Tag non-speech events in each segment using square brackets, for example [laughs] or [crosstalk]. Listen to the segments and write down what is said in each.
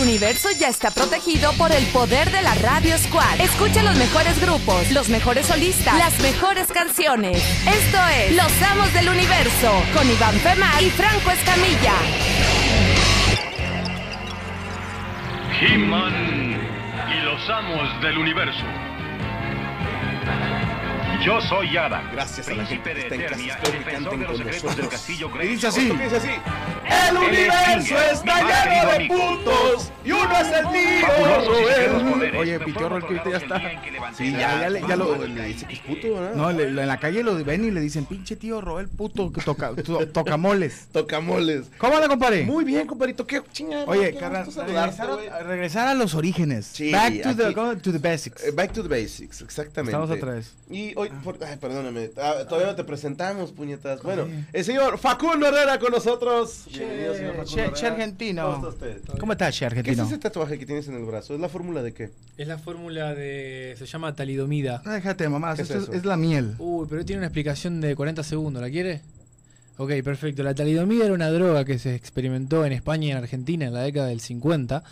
universo ya está protegido por el poder de la Radio Squad. Escucha los mejores grupos, los mejores solistas, las mejores canciones. Esto es Los Amos del Universo con Iván Pemar y Franco Escamilla. he y los Amos del Universo. Yo soy Ada. Gracias a la gente que está en casa. Espero que canten con nosotros. Y dice así. El universo está lleno de puntos y uno es el mío. Oye, Pichorro, el que ahorita ya está. Sí, ya, ya, lo. Le dice que es puto, ¿verdad? No, en la calle lo ven y le dicen, pinche tío Roel, puto, que toca, tocamoles. [laughs] Tocamoles. ¿Cómo le compadre? Muy bien, compadrito. Qué chingada. Oye, carnal, regresar, a los orígenes. back to the, basics. Eh, back to the basics, exactamente. Estamos otra vez. Y hoy ay, perdóname, ah, todavía no te presentamos, puñetas. Bueno, el señor Facundo Herrera con nosotros. Che, Bienvenido, señor Facundo che, argentino. ¿Cómo está usted? ¿Cómo está, che argentino? ¿Qué es ese tatuaje que tienes en el brazo? ¿Es la fórmula de qué? Es la fórmula de... se llama talidomida. Ah, déjate, mamá, es, la miel. Uy, pero tiene una explicación de 40 segundos, ¿la quiere? Ok, perfecto. La talidomida era una droga que se experimentó en España y en Argentina en la década del 50,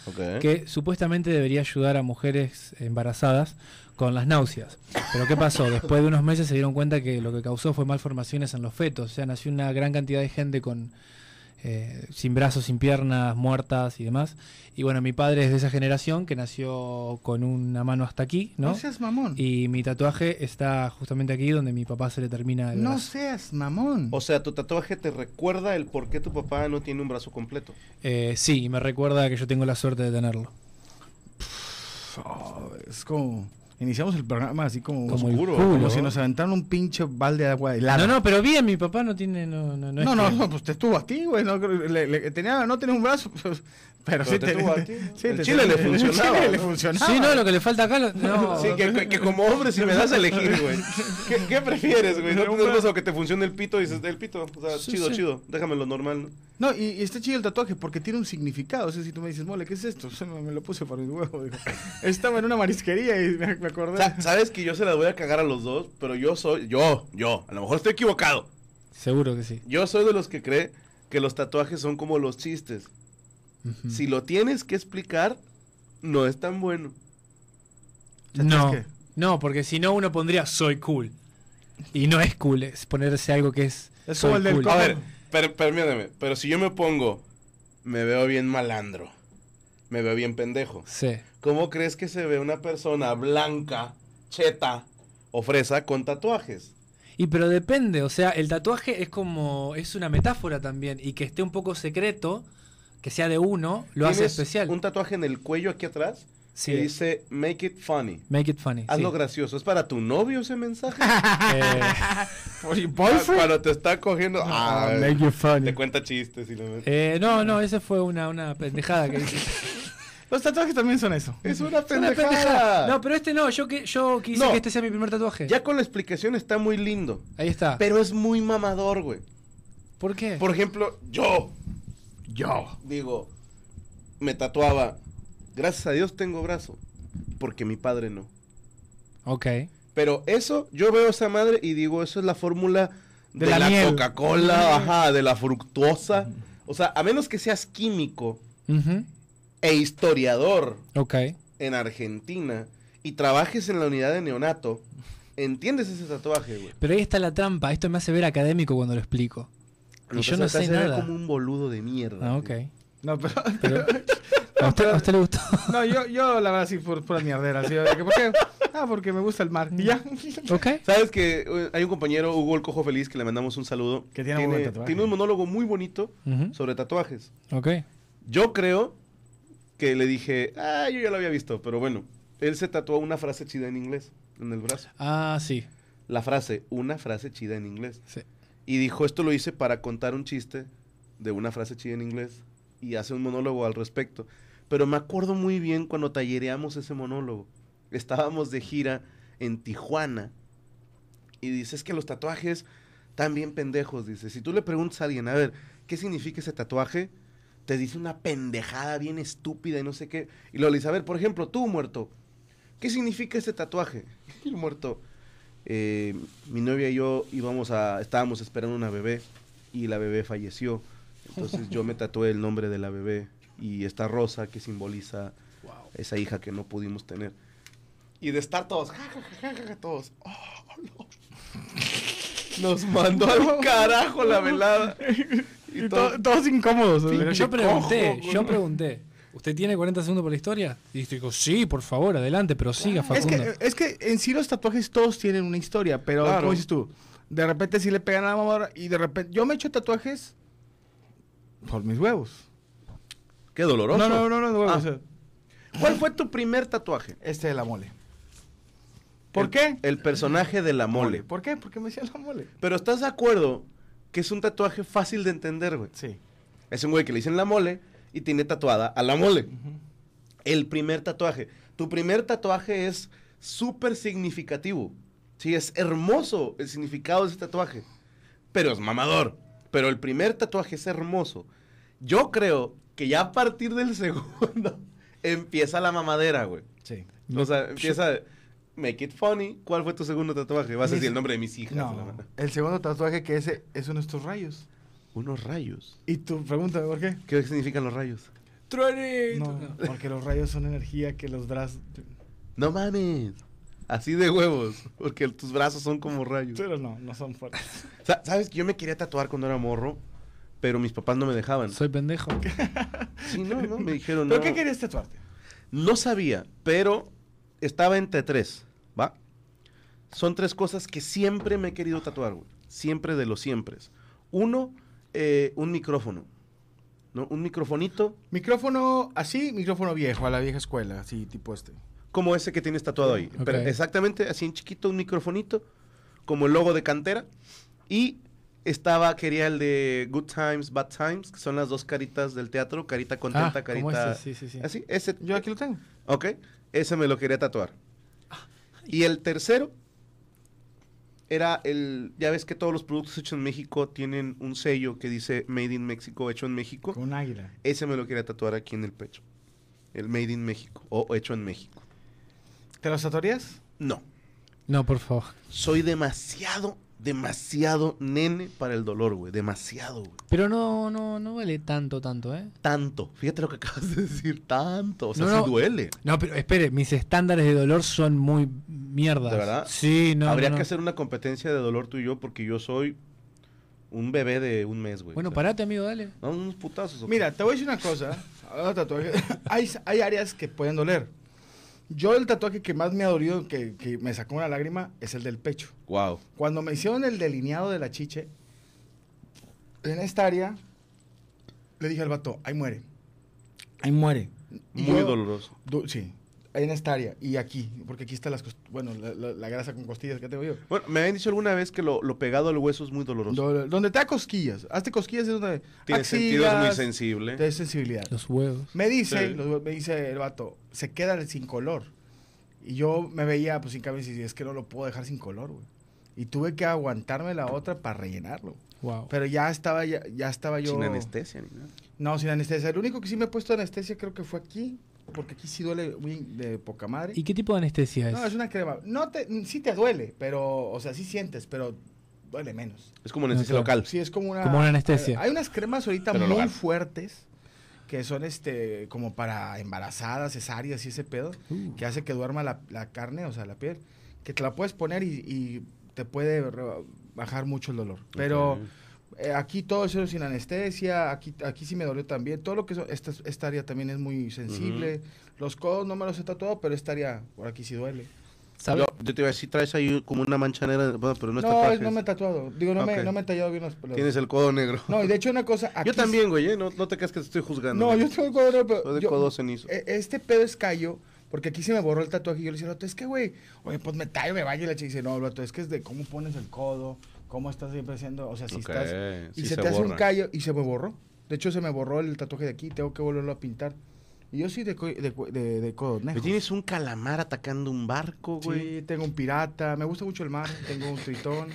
que supuestamente debería ayudar a mujeres embarazadas con las náuseas. Pero ¿qué pasó? Después de unos meses se dieron cuenta que lo que causó fue malformaciones en los fetos. O sea, nació una gran cantidad de gente con eh, sin brazos, sin piernas, muertas y demás. Y bueno, mi padre es de esa generación que nació con una mano hasta aquí, ¿no? No seas mamón. Y mi tatuaje está justamente aquí donde mi papá se le termina el No seas mamón. O sea, tu tatuaje te recuerda el por qué tu papá no tiene un brazo completo. Eh, sí, me recuerda que yo tengo la suerte de tenerlo. Oh, es como Iniciamos el programa así como, oscuro, como si nos aventaran un pinche balde de agua No, no, pero bien, mi papá no tiene. No, no, no, no, pues te estuvo a güey. No, tenía, no tenía un brazo, pues, pero, sí te, Sí, Chile le funcionaba. Sí, no, lo que le falta acá. No. [laughs] que, como hombre, si me das a elegir, [laughs] güey. ¿Qué, prefieres, güey? No tienes o que te funcione el pito y dices, el pito. O sea, chido, chido. Déjame lo normal. No, no y, está chido el tatuaje porque tiene un significado. O sea, si tú me dices, mole, ¿qué es esto? [laughs] me, lo puse para mi huevo. Digo. Estaba en una marisquería y me, acordé. Sabes que yo se la voy a cagar a los dos, pero yo soy. Yo, yo. A lo mejor estoy equivocado. Seguro que sí. Yo soy de los que cree que los tatuajes son como los chistes. Si lo tienes que explicar, no es tan bueno. No, no, porque si no uno pondría soy cool. Y no es cool es ponerse algo que es... Es como el del cool. A ver, permíteme, pero si yo me pongo, me veo bien malandro, me veo bien pendejo. Sí. ¿Cómo crees que se ve una persona blanca, cheta o fresa con tatuajes? Y pero depende, o sea, el tatuaje es como, es una metáfora también, y que esté un poco secreto, que sea de uno, lo hace especial. Un tatuaje en el cuello aquí atrás. Sí. Que dice Make it funny. Make it funny. Hazlo gracioso. ¿Es para tu novio ese mensaje? [laughs] eh, ¿Por boyfriend? [laughs] Cuando te está cogiendo. Ah, make it funny. Te cuenta chistes y lo eh, No, no, esa fue una, una pendejada que hice. [laughs] Los tatuajes también son eso. Es una pendejada. No, pero este no. Yo, yo quise que este sea mi primer tatuaje. Ya con la explicación está muy lindo. Ahí está. Pero es muy mamador, güey. ¿Por qué? Por ejemplo, yo yo. Digo, me tatuaba, gracias a Dios tengo brazo, porque mi padre no. Ok. Pero eso, yo veo esa madre y digo, eso es la fórmula de, la, Coca-Cola, ajá, de la fructuosa. O sea, a menos que seas químico e historiador okay. en Argentina y trabajes en la unidad de neonato, entiendes ese tatuaje, güey. Pero ahí está la trampa. Esto me hace ver académico cuando lo explico. Y yo no sé nada. como un boludo de mierda. Ah, ok. No, pero... [laughs] ¿A usted, le gustó? No, yo, yo la verdad sí, por la mierdera. ¿sí? ¿Por qué? Ah, porque me gusta el mar. ya. [laughs] Ok. Sabes que hay un compañero, Hugo el Cojo Feliz, que le mandamos un saludo. Que tiene, un, monólogo muy bonito sobre tatuajes. Ok. Yo creo que le dije, ah, yo ya lo había visto, pero bueno. Él se tatuó una frase chida en inglés en el brazo. Ah, sí. La frase, una frase chida en inglés. Sí. Y dijo, esto lo hice para contar un chiste de una frase chida en inglés y hace un monólogo al respecto. Pero me acuerdo muy bien cuando tallereamos ese monólogo. Estábamos de gira en Tijuana y dices que los tatuajes también pendejos, dice. Si tú le preguntas a alguien, a ver, ¿qué significa ese tatuaje? Te dice una pendejada bien estúpida y no sé qué. Y lo le dice, a ver, por ejemplo, tú muerto, ¿qué significa ese tatuaje? [laughs] Y muerto, eh, mi novia y yo íbamos a, estábamos esperando una bebé y la bebé falleció. Entonces yo me [laughs] tatué el nombre de la bebé y esta rosa que simboliza esa hija que no pudimos tener. Y de estar todos, todos, oh, Nos mandó al [laughs] carajo la velada. [laughs] todos incómodos. yo pregunté, oh, yo pregunté. ¿Usted tiene 40 segundos para la historia? Y digo, sí, por favor, adelante, pero siga, Facundo. Es que, en sí los tatuajes todos tienen una historia, pero ¿cómo dices tú? De repente sí le pegan a la mamá y de repente... Yo me hecho tatuajes por mis huevos. Qué doloroso. No, no, no, no, no ah. ¿Cuál fue tu primer tatuaje? Este de la mole. ¿Por qué? El personaje de la mole. ¿Por qué? Porque me decía la mole. Pero ¿estás de acuerdo que es un tatuaje fácil de entender, güey? Sí. Es un güey que le dicen la mole y tiene tatuada a la mole. El primer tatuaje. Tu primer tatuaje es súper significativo. Sí, es hermoso el significado de ese tatuaje. Pero es mamador. Pero el primer tatuaje es hermoso. Yo creo que ya a partir del [laughs] segundo empieza la mamadera, güey. Sí. O sea, empieza... Make It Funny. ¿Cuál fue tu segundo tatuaje? Vas a decir el nombre de mis hijas. el segundo tatuaje que ese es uno de estos rayos. Unos rayos. ¿Y tú pregunta por qué? ¿Qué significan los rayos? ¡Truene! porque los rayos son energía que los brazos. ¡No mames! Así de huevos, porque tus brazos son como rayos. Pero no, no son fuertes. ¿Sabes yo me quería tatuar cuando era morro? Pero mis papás no me dejaban. Soy pendejo. [laughs] Sí, no, no, me dijeron ¿Pero qué querías tatuarte? No sabía, pero estaba entre tres, ¿va? Son tres cosas que siempre me he querido tatuar, güey. Siempre de los siempre. Uno, eh, un micrófono. ¿no? Un microfonito. Micrófono así, micrófono viejo, a la vieja escuela, así tipo este. Como ese que tienes tatuado ahí. exactamente, así en chiquito, un microfonito, como el logo de cantera. Y estaba, quería el de Good Times, Bad Times, que son las dos caritas del teatro, carita ah, contenta, carita. Sí, sí, sí. Así, ese. Yo aquí lo tengo. Ok, ese me lo quería tatuar. Ah, y el tercero era el. Ya ves que todos los productos hechos en México tienen un sello que dice Made in Mexico, hecho en México. Con águila. Ese me lo quería tatuar aquí en el pecho. El Made in México o hecho en México. ¿Te lo tatuarías? No. No, por favor. Soy demasiado demasiado nene para el dolor, güey. Demasiado, güey. Pero no, no, no duele tanto, tanto, ¿eh? Tanto. Fíjate lo que acabas de [laughs] decir, tanto. O sea, sí duele. No, pero espere, mis estándares de dolor son muy Mierdas ¿De verdad? Sí, no. Habría que hacer una competencia de dolor tú y yo porque yo soy un bebé de un mes, güey. Bueno, párate parate, amigo, dale. unos putazos. Mira, te voy a decir una cosa. Ah, [laughs] hay, hay áreas que pueden doler. Yo el tatuaje que más me ha dolido, que, me sacó una lágrima, es el del pecho. Wow. Cuando me hicieron el delineado de la chiche, en esta área, le dije al vato, ahí muere. Ahí muere. Muy doloroso. sí en esta área y aquí, porque aquí está las bueno, la, grasa con costillas que tengo yo. Bueno, me habían dicho alguna vez que lo, pegado al hueso es muy doloroso. donde te da cosquillas, hazte cosquillas es donde Tiene sentido es muy sensible. Tienes sensibilidad. Los huevos. Me dice, me dice el vato, se queda sin color. Y yo me veía pues sin cabeza y es que no lo puedo dejar sin color, güey. Y tuve que aguantarme la otra para rellenarlo. Wow. Pero ya estaba ya, ya estaba yo sin anestesia No, sin anestesia. El único que sí me he puesto anestesia creo que fue aquí porque aquí sí duele muy de poca madre. ¿Y qué tipo de anestesia es? No, es una crema. No te, sí te duele, pero, o sea, sí sientes, pero duele menos. Es como una anestesia local. Sí, es como una, como una anestesia. Hay unas cremas ahorita muy fuertes que son este como para embarazadas, cesáreas y ese pedo, que uh. hace que duerma la, carne, o sea, la piel, que te la puedes poner y, te puede bajar mucho el dolor. Pero... Eh, aquí todo eso sin anestesia, aquí, aquí sí me dolió también, todo lo que esta, esta área también es muy sensible, los codos no me los he tatuado, pero esta área por aquí sí duele. Yo, te iba a decir, traes ahí como una mancha negra, pero no es No, no me he tatuado. Digo, no, me, no me he tallado bien los pelos. Tienes el codo negro. No, y de hecho una cosa... yo también, güey, ¿eh? no, no, te creas que te estoy juzgando. No, yo tengo el codo negro, pero... de codo cenizo. E, este pedo es callo, porque aquí se me borró el tatuaje y yo le decía, no, es que, güey, oye, pues me tallo, me baño y le dice, no, tú es que es de cómo pones el codo, cómo estás siempre siendo, o sea, si estás y se, te hace un callo y se me borró. De hecho, se me borró el tatuaje de aquí, tengo que volverlo a pintar. Y yo sí de, de, de, de Tienes un calamar atacando un barco, güey. Sí, tengo un pirata, me gusta mucho el mar, tengo un tritón.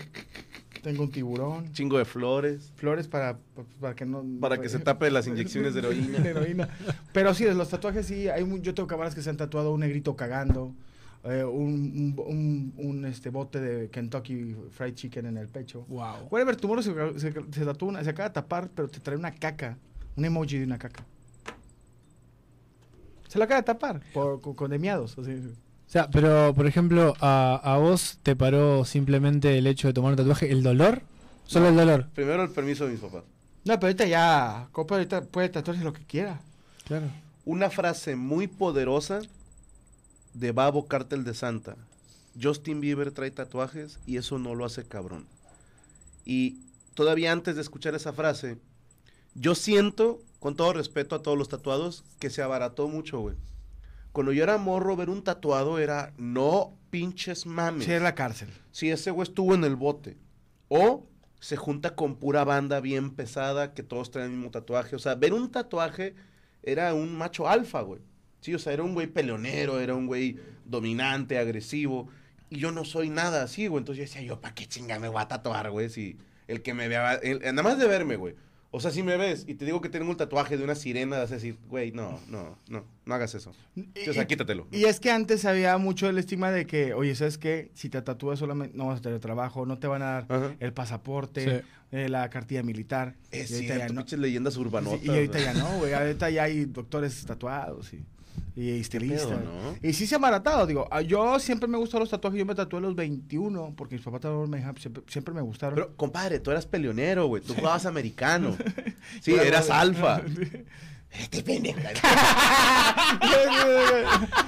Tengo un tiburón. Chingo de flores. Flores para, para que no. Para que se tape las inyecciones de [laughs] heroína. heroína. Pero sí, de los tatuajes sí. Hay, yo tengo cámaras que se han tatuado un negrito cagando. Eh, un, un, este, bote de Kentucky Fried Chicken en el pecho. Wow. Whatever, tu moro se, se, se, se acaba de tapar, pero te trae una caca, un emoji de una caca. Se lo acaba de tapar, con, O sea, pero por ejemplo, a, a, vos te paró simplemente el hecho de tomar un tatuaje, el dolor, solo el dolor. Primero el permiso de mis papás. No, pero ahorita ya, copa ahorita puede tatuarse lo que quiera. Claro. Una frase muy poderosa de Babo Cártel de Santa. Justin Bieber trae tatuajes y eso no lo hace cabrón. Y todavía antes de escuchar esa frase, yo siento, con todo respeto a todos los tatuados, que se abarató mucho, güey. Cuando yo era morro, ver un tatuado era no pinches mames. Sí, en la cárcel. Si ese güey estuvo en el bote. O se junta con pura banda bien pesada que todos traen el mismo tatuaje. O sea, ver un tatuaje era un macho alfa, güey. Sí, o sea, era un güey peleonero, era un güey dominante, agresivo. Y yo no soy nada así, güey. Entonces yo decía, yo, ¿para qué chinga me voy a tatuar, güey? Si el que me vea, nada más de verme, güey. O sea, si me ves y te digo que tengo un tatuaje de una sirena, vas a decir, güey, no, no, no, no hagas eso. o sea, quítatelo. Y es que antes había mucho el estigma de que, oye, ¿sabes qué? Si te tatúas solamente no vas a tener trabajo, no te van a dar el pasaporte. Sí. Eh, la cartilla militar. Es cierto, ya leyendas urbanotas. y ahorita ya no, güey. Ahorita ya hay doctores tatuados y, estilistas. Y sí se ha maratado, digo. Ah, yo siempre me gustaron los tatuajes. Yo me tatué a los 21 porque mis papás me, siempre, siempre, me gustaron. Pero, compadre, tú eras peleonero, güey. Tú jugabas americano. Sí, eras alfa.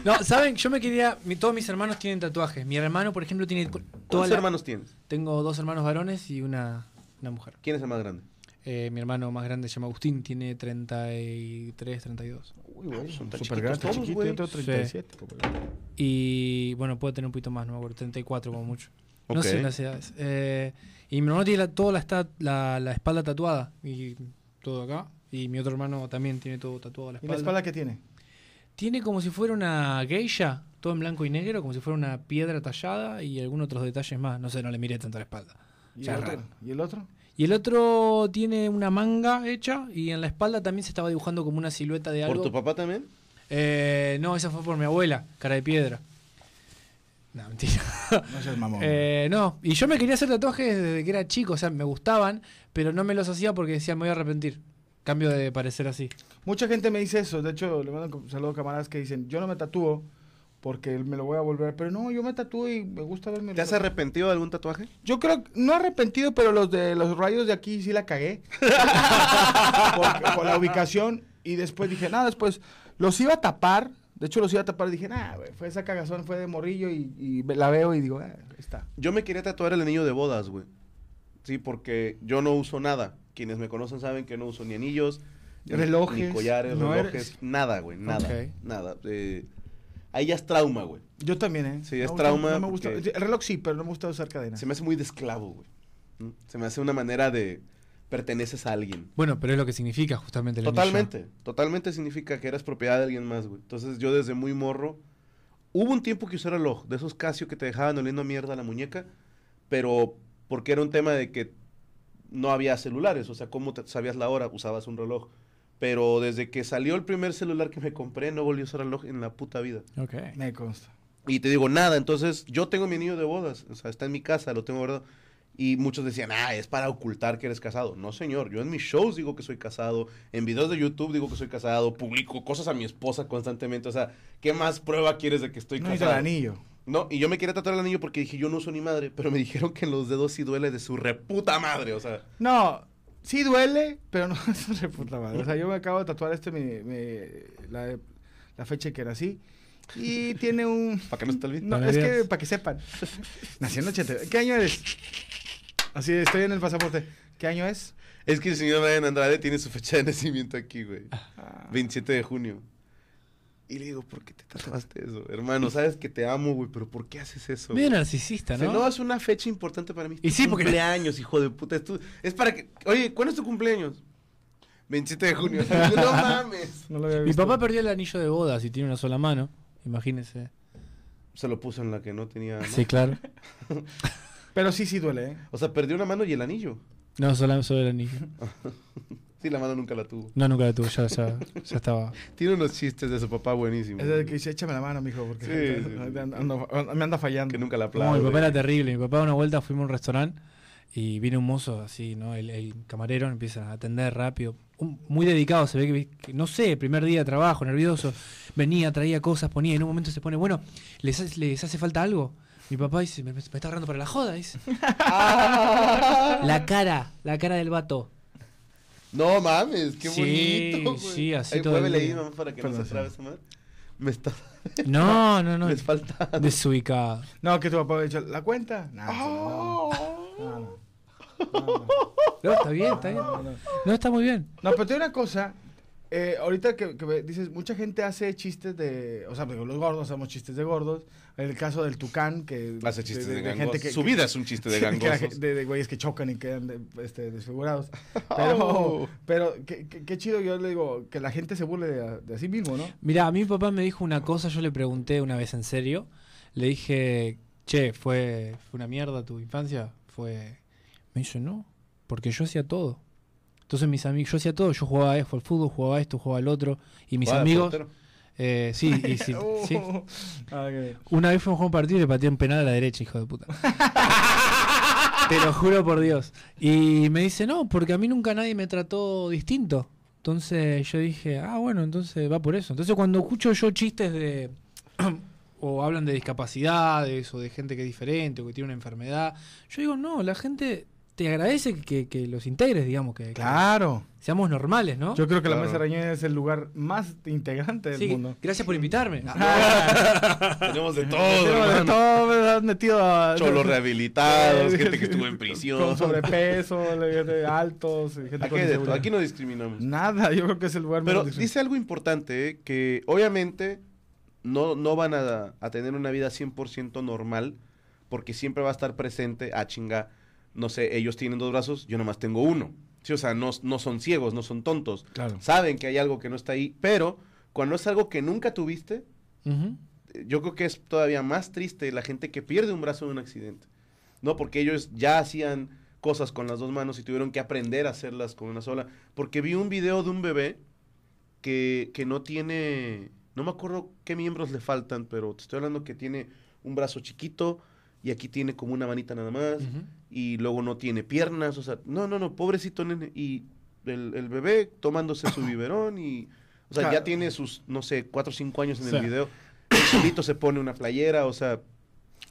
no, saben, yo me quería. todos mis hermanos tienen tatuajes. Mi hermano, por ejemplo, tiene. ¿Cuántos hermanos tienes? Tengo dos hermanos varones y una mujer. ¿Quién es el más grande? Eh, mi hermano más grande se llama Agustín, tiene 33, 32. Uy, son tan chiquitos todos, 37. Y bueno, puede tener un poquito más, no me acuerdo, 34 como mucho. No sé las edades. Eh, y mi hermano tiene toda la, espalda tatuada y todo acá. Y mi otro hermano también tiene todo tatuado la espalda. ¿Y la espalda qué tiene? Tiene como si fuera una geisha, todo en blanco y negro, como si fuera una piedra tallada y algunos otros detalles más. No sé, no le miré tanto la espalda. ¿Y, el otro? ¿Y el otro? tiene una manga hecha y en la espalda también se estaba dibujando como una silueta de algo. ¿Por tu papá también? Eh, no, esa fue por mi abuela, cara de piedra. No, mentira. No [laughs] eh, no, y yo me quería hacer tatuajes desde que era chico, o sea, me gustaban, pero no me los hacía porque decía, me voy a arrepentir. Cambio de parecer así. Mucha gente me dice eso, de hecho, le mando un saludo a camaradas que dicen, yo no me tatúo porque me lo voy a volver. Pero no, yo me tatúo y me gusta verme. ¿Te has arrepentido de algún tatuaje? Yo creo, no arrepentido, pero los de los rayos de aquí sí la cagué. [laughs] por, la ubicación. Y después dije, nada, después los iba a tapar. De hecho, los iba a tapar y dije, nada, fue esa cagazón, fue de morrillo y, la veo y digo, ah, está. Yo me quería tatuar el anillo de bodas, güey. Sí, porque yo no uso nada. Quienes me conocen saben que no uso ni anillos, relojes, ni collares, relojes, nada, güey, nada. Nada. Eh, Ahí ya es trauma, güey. Yo también, ¿eh? Sí, es trauma. No, me gusta. El reloj sí, pero no me gusta usar cadena. Se me hace muy de esclavo, güey. Se me hace una manera de perteneces a alguien. Bueno, pero es lo que significa justamente el Totalmente, totalmente significa que eras propiedad de alguien más, güey. Entonces yo desde muy morro, hubo un tiempo que usé reloj, de esos Casio que te dejaban oliendo mierda la muñeca, pero porque era un tema de que no había celulares, o sea, ¿cómo sabías la hora? Usabas un reloj. Pero desde que salió el primer celular que me compré, no volví a usar reloj en la puta vida. Ok. Me consta. Y te digo, nada, entonces yo tengo mi anillo de bodas, o sea, está en mi casa, lo tengo guardado. Y muchos decían, ah, es para ocultar que eres casado. No, señor, yo en mis shows digo que soy casado, en videos de YouTube digo que soy casado, publico cosas a mi esposa constantemente. O sea, ¿qué más prueba quieres de que estoy casado? No, el anillo. No, y yo me quería tratar el anillo porque dije, yo no uso ni madre, pero me dijeron que en los dedos sí duele de su reputa madre, o sea. No, sí duele, pero no [laughs] es un O sea, yo me acabo de tatuar este, mi, la, fecha que era así. Y tiene un. [laughs] Para que no se te olvide. No, es que para que sepan. Nací en 80. ¿Qué año eres? Así estoy en el pasaporte. ¿Qué año es? Es que el señor Brian Andrade tiene su fecha de nacimiento aquí, güey. 27 ah. de junio. Y le digo, ¿por qué te tatuaste eso? Hermano, sabes que te amo, güey, pero ¿por qué haces eso? Mira, narcisista, ¿no? Si no, es una fecha importante para mí. Y sí, porque... Cumpleaños, hijo de puta. Es, para que... Oye, ¿cuándo es tu cumpleaños? 27 de junio. [laughs] no mames. lo Mi papá perdió el anillo de boda si tiene una sola mano. Imagínese. Se lo puso en la que no tenía. Sí, claro. [laughs] pero sí, sí duele, ¿eh? O sea, perdió una mano y el anillo. No, solo, solo el anillo. [laughs] Sí, la mano nunca la tuvo. No, nunca la tuvo, ya, ya, ya estaba. [laughs] Tiene unos chistes de su papá buenísimos. Es el que dice, échame la mano, mijo, porque me anda fallando. Que nunca la aplaude. mi papá era terrible. Mi papá una vuelta fuimos a un restaurante y viene un mozo así, ¿no? El, camarero empieza a atender rápido. muy dedicado, se ve que, no sé, primer día de trabajo, nervioso. Venía, traía cosas, ponía y en un momento se pone, bueno, ¿les, hace falta algo? Mi papá dice, me, me está agarrando para la joda, dice. [laughs] la cara, la cara del vato. No mames, qué bonito. Sí, sí, así Ay, todo. mamá, para que no se trabe mamá? Me está. [laughs] No, no, no. [laughs] Les falta. Desubicado. No, que tu papá ha hecho la cuenta. Ah. No, no. [laughs] No, no. no, está bien, está bien. No, está muy bien. No, pero te digo una cosa. Eh, ahorita que, dices, mucha gente hace chistes de. O sea, los gordos hacemos chistes de gordos. En el caso del Tucán, que. de, Su vida es un chiste de [laughs] gangosos. de, güeyes que chocan y quedan este, desfigurados. Pero, oh. qué, chido, yo le digo, que la gente se burle de, sí mismo, ¿no? Mira, a mi papá me dijo una cosa, yo le pregunté una vez en serio. Le dije, che, ¿fue, fue una mierda tu infancia? Fue. Me dice, no, porque yo hacía todo. Entonces mis amigos, yo hacía todo, yo jugaba al fútbol, jugaba esto, jugaba al otro, y mis amigos... Eh, sí, y sí, [laughs] sí. Uh. Ah, una vez fuimos a un partido y le pateé un penal a la derecha, hijo de puta. [laughs] Te lo juro por Dios. Y me dice, no, porque a mí nunca nadie me trató distinto. Entonces yo dije, ah, bueno, entonces va por eso. Entonces cuando escucho yo chistes de... [clears throat] o hablan de discapacidades o de gente que es diferente o que tiene una enfermedad, yo digo, no, la gente te agradece que, que, los integres, digamos, que, claro. seamos normales, ¿no? Yo creo que la Mesa araña es el lugar más integrante del mundo. Gracias por invitarme. Ah. [laughs] tenemos de todo. Tenemos de todo, me has metido a. Cholos [laughs] rehabilitados, gente que estuvo en prisión. Con sobrepeso, [laughs] altos, gente Aquí, con aquí no discriminamos. Nada, yo creo que es el lugar Pero dice algo importante, eh, que obviamente no, no van a, a tener una vida 100% normal, porque siempre va a estar presente a chinga no sé, ellos tienen dos brazos, yo nomás tengo uno. Sí, o sea, no, son ciegos, no son tontos. Saben que hay algo que no está ahí, pero cuando es algo que nunca tuviste, eh, yo creo que es todavía más triste la gente que pierde un brazo en un accidente. No, porque ellos ya hacían cosas con las dos manos y tuvieron que aprender a hacerlas con una sola. Porque vi un video de un bebé que, que no tiene, no me acuerdo qué miembros le faltan, pero te estoy hablando que tiene un brazo chiquito, y aquí tiene como una manita nada más, y luego no tiene piernas, o sea, no, no, no, pobrecito nene. Y el, bebé tomándose su [coughs] biberón y, o sea, ya tiene sus, no sé, cuatro o cinco años en el video, el solito se pone una playera, o sea...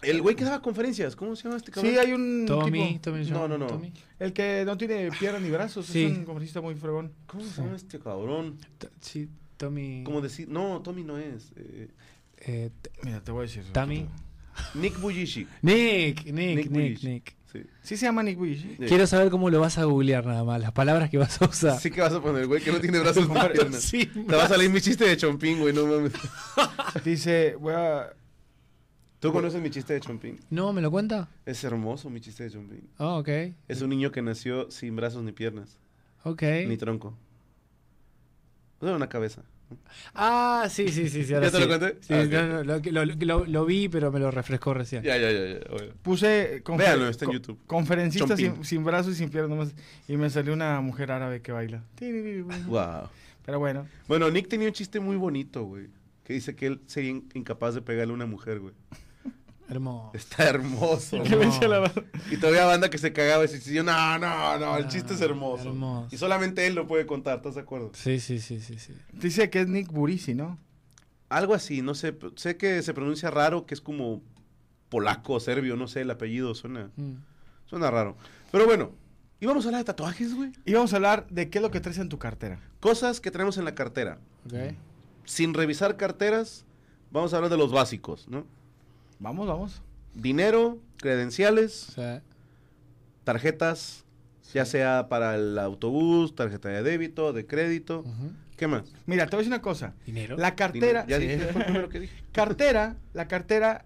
El güey que daba conferencias, ¿cómo se llama este cabrón? Sí, hay un Tommy, tipo... Tommy No, no, no. El que no tiene piernas ni brazos, sí. es un conferencista muy fregón. ¿Cómo se llama este cabrón? sí, Tommy. ¿Cómo decir? No, Tommy no es. Eh. Eh, mira, te voy a decir. Tommy. Nick Bujishi Nick, Nick, Nick, Nick. Sí. sí. se llama Nick Bujishi Quiero saber cómo lo vas a googlear nada más, las palabras que vas a usar. Sí que vas a poner, güey, que no tiene brazos ni piernas. Sí, Te vas a salir mi chiste de chompín, güey, no mames. [laughs] Dice, güey ¿Tú conoces mi chiste de Chompín? No, ¿me lo cuenta? Es hermoso mi chiste de Chompín. Ah, ok. Es un niño que nació sin brazos ni piernas. Ok. Ni tronco. No una cabeza. Ah, sí, sí, sí. sí [laughs] ¿Ya te lo conté? Sí, ah, lo, vi, pero me lo refrescó recién. Ya, ya, ya. Puse. está en YouTube. Conferencista sin, brazos y sin piernas. Y me salió una mujer árabe que baila. Wow. Pero bueno. Bueno, Nick tenía un chiste muy bonito, güey. Que dice que él sería incapaz de pegarle a una mujer, güey. Hermoso. Está hermoso. [laughs] y todavía banda que se cagaba y decía, no, no, no, el chiste es ah, hermoso. hermoso. Y solamente él lo puede contar, ¿estás de acuerdo? Sí, sí, sí, sí, sí. Dice que es Nick Burisi, ¿no? Algo así, no sé, sé que se pronuncia raro, que es como polaco, serbio, no sé, el apellido suena, mm. suena raro. Pero bueno, y vamos a hablar de tatuajes, güey. vamos a hablar de qué es lo que traes en tu cartera. Cosas que tenemos en la cartera. Sin revisar carteras, vamos a hablar de los básicos, ¿no? Vamos, vamos. Dinero, credenciales, tarjetas, ya sea para el autobús, tarjeta de débito, de crédito. ¿Qué más? Mira, te voy a decir una cosa. Dinero. La cartera. Ya dije, que dije. Cartera, la cartera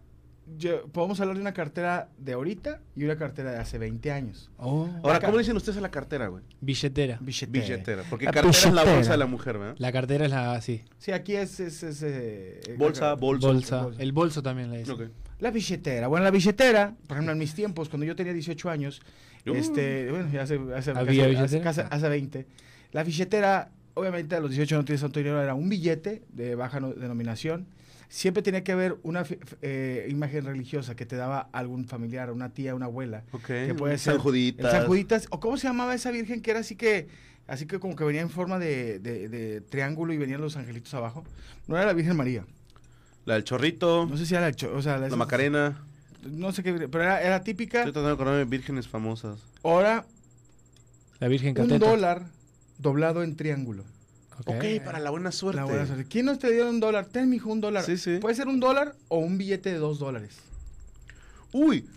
podemos hablar de una cartera de ahorita y una cartera de hace 20 años. Oh. Ahora, ¿cómo dicen ustedes a la cartera, güey? Billetera. Billetera. Billetera. Porque la ah, cartera es la bolsa de la mujer, ¿verdad? La cartera es la, sí. Sí, aquí es... es, eh, eh, bolsa, bolsa, El bolso también le dicen. La billetera. Bueno, la billetera, por ejemplo, en mis tiempos, cuando yo tenía 18 años, uh. este, bueno, ya hace, hace, hace, 20, ah. la billetera, obviamente a los 18 no tienes tanto era un billete de baja denominación siempre tenía que haber una eh, imagen religiosa que te daba algún familiar, una tía, una abuela. Que puede ser. San Juditas. San Juditas. ¿O cómo se llamaba esa virgen que era así que. Así que como que venía en forma de, triángulo y venían los angelitos abajo. No era la Virgen María. La del chorrito. No sé si era la, o sea, la, Macarena. No sé qué, pero era, era típica. Estoy tratando de acordarme vírgenes famosas. Ahora. La Virgen Un dólar doblado en triángulo ok, para la buena suerte. ¿Quién nos te dio un dólar? Ten, mijo, un dólar. Sí, sí. Puede ser un dólar o un billete de dos dólares. Uy,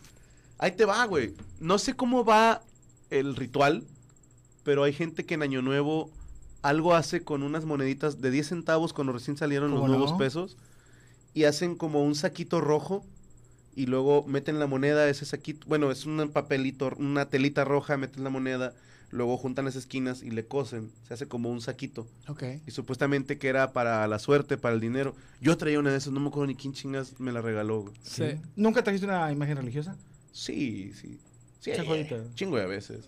ahí te va, güey. No sé cómo va el ritual, pero hay gente que en Año Nuevo algo hace con unas moneditas de 10 centavos cuando recién salieron los nuevos pesos y hacen como un saquito rojo y luego meten la moneda, ese saquito, bueno, es un papelito, una telita roja, meten la moneda luego juntan las esquinas y le cosen, se hace como un saquito. Ok. Y supuestamente que era para la suerte, para el dinero. Yo traía una de esas, no me acuerdo ni quién chingas me la regaló. Sí. ¿Nunca trajiste una imagen religiosa? Sí, sí. Sí, chingo de veces.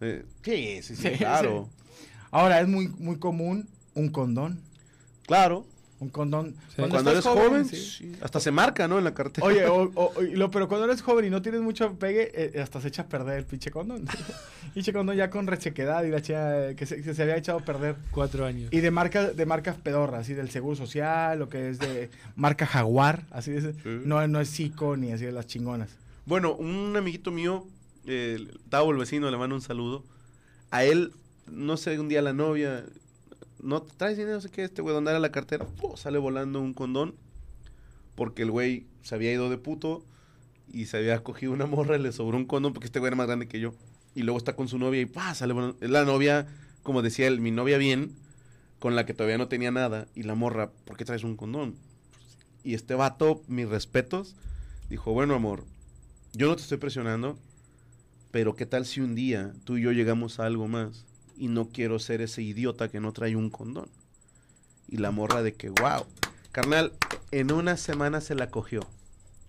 Eh, sí, sí, sí, [laughs] sí, claro. Ahora, es muy, muy común un condón. Claro, un condón. Cuando, eres joven, hasta se marca, ¿no? En la cartera. Oye, [laughs] lo, pero cuando eres joven y no tienes mucho pegue, eh, hasta se echa a perder el pinche condón. [laughs] pinche condón ya con rechequedad y la chía... Eh, que se, había echado a perder. Cuatro años. Y de marcas de marcas pedorras, así del Seguro Social, lo que es de marca Jaguar, así de, no, no es Zico ni así de las chingonas. Bueno, un amiguito mío, el Tavo, el vecino, le mando un saludo. A él, no sé, un día la novia no traes dinero, sé qué, este güey, ¿dónde era la cartera? sale volando un condón porque el güey se había ido de puto y se había cogido una morra y le sobró un condón porque este güey era más grande que yo. Y luego está con su novia y ¡pah! sale volando. Es la novia, como decía él, mi novia bien, con la que todavía no tenía nada. Y la morra, ¿por qué traes un condón? Y este vato, mis respetos, dijo, bueno, amor, yo no te estoy presionando, pero ¿qué tal si un día tú y yo llegamos a algo más? y no quiero ser ese idiota que no trae un condón. Y la morra de que, wow. Carnal, en una semana se la cogió.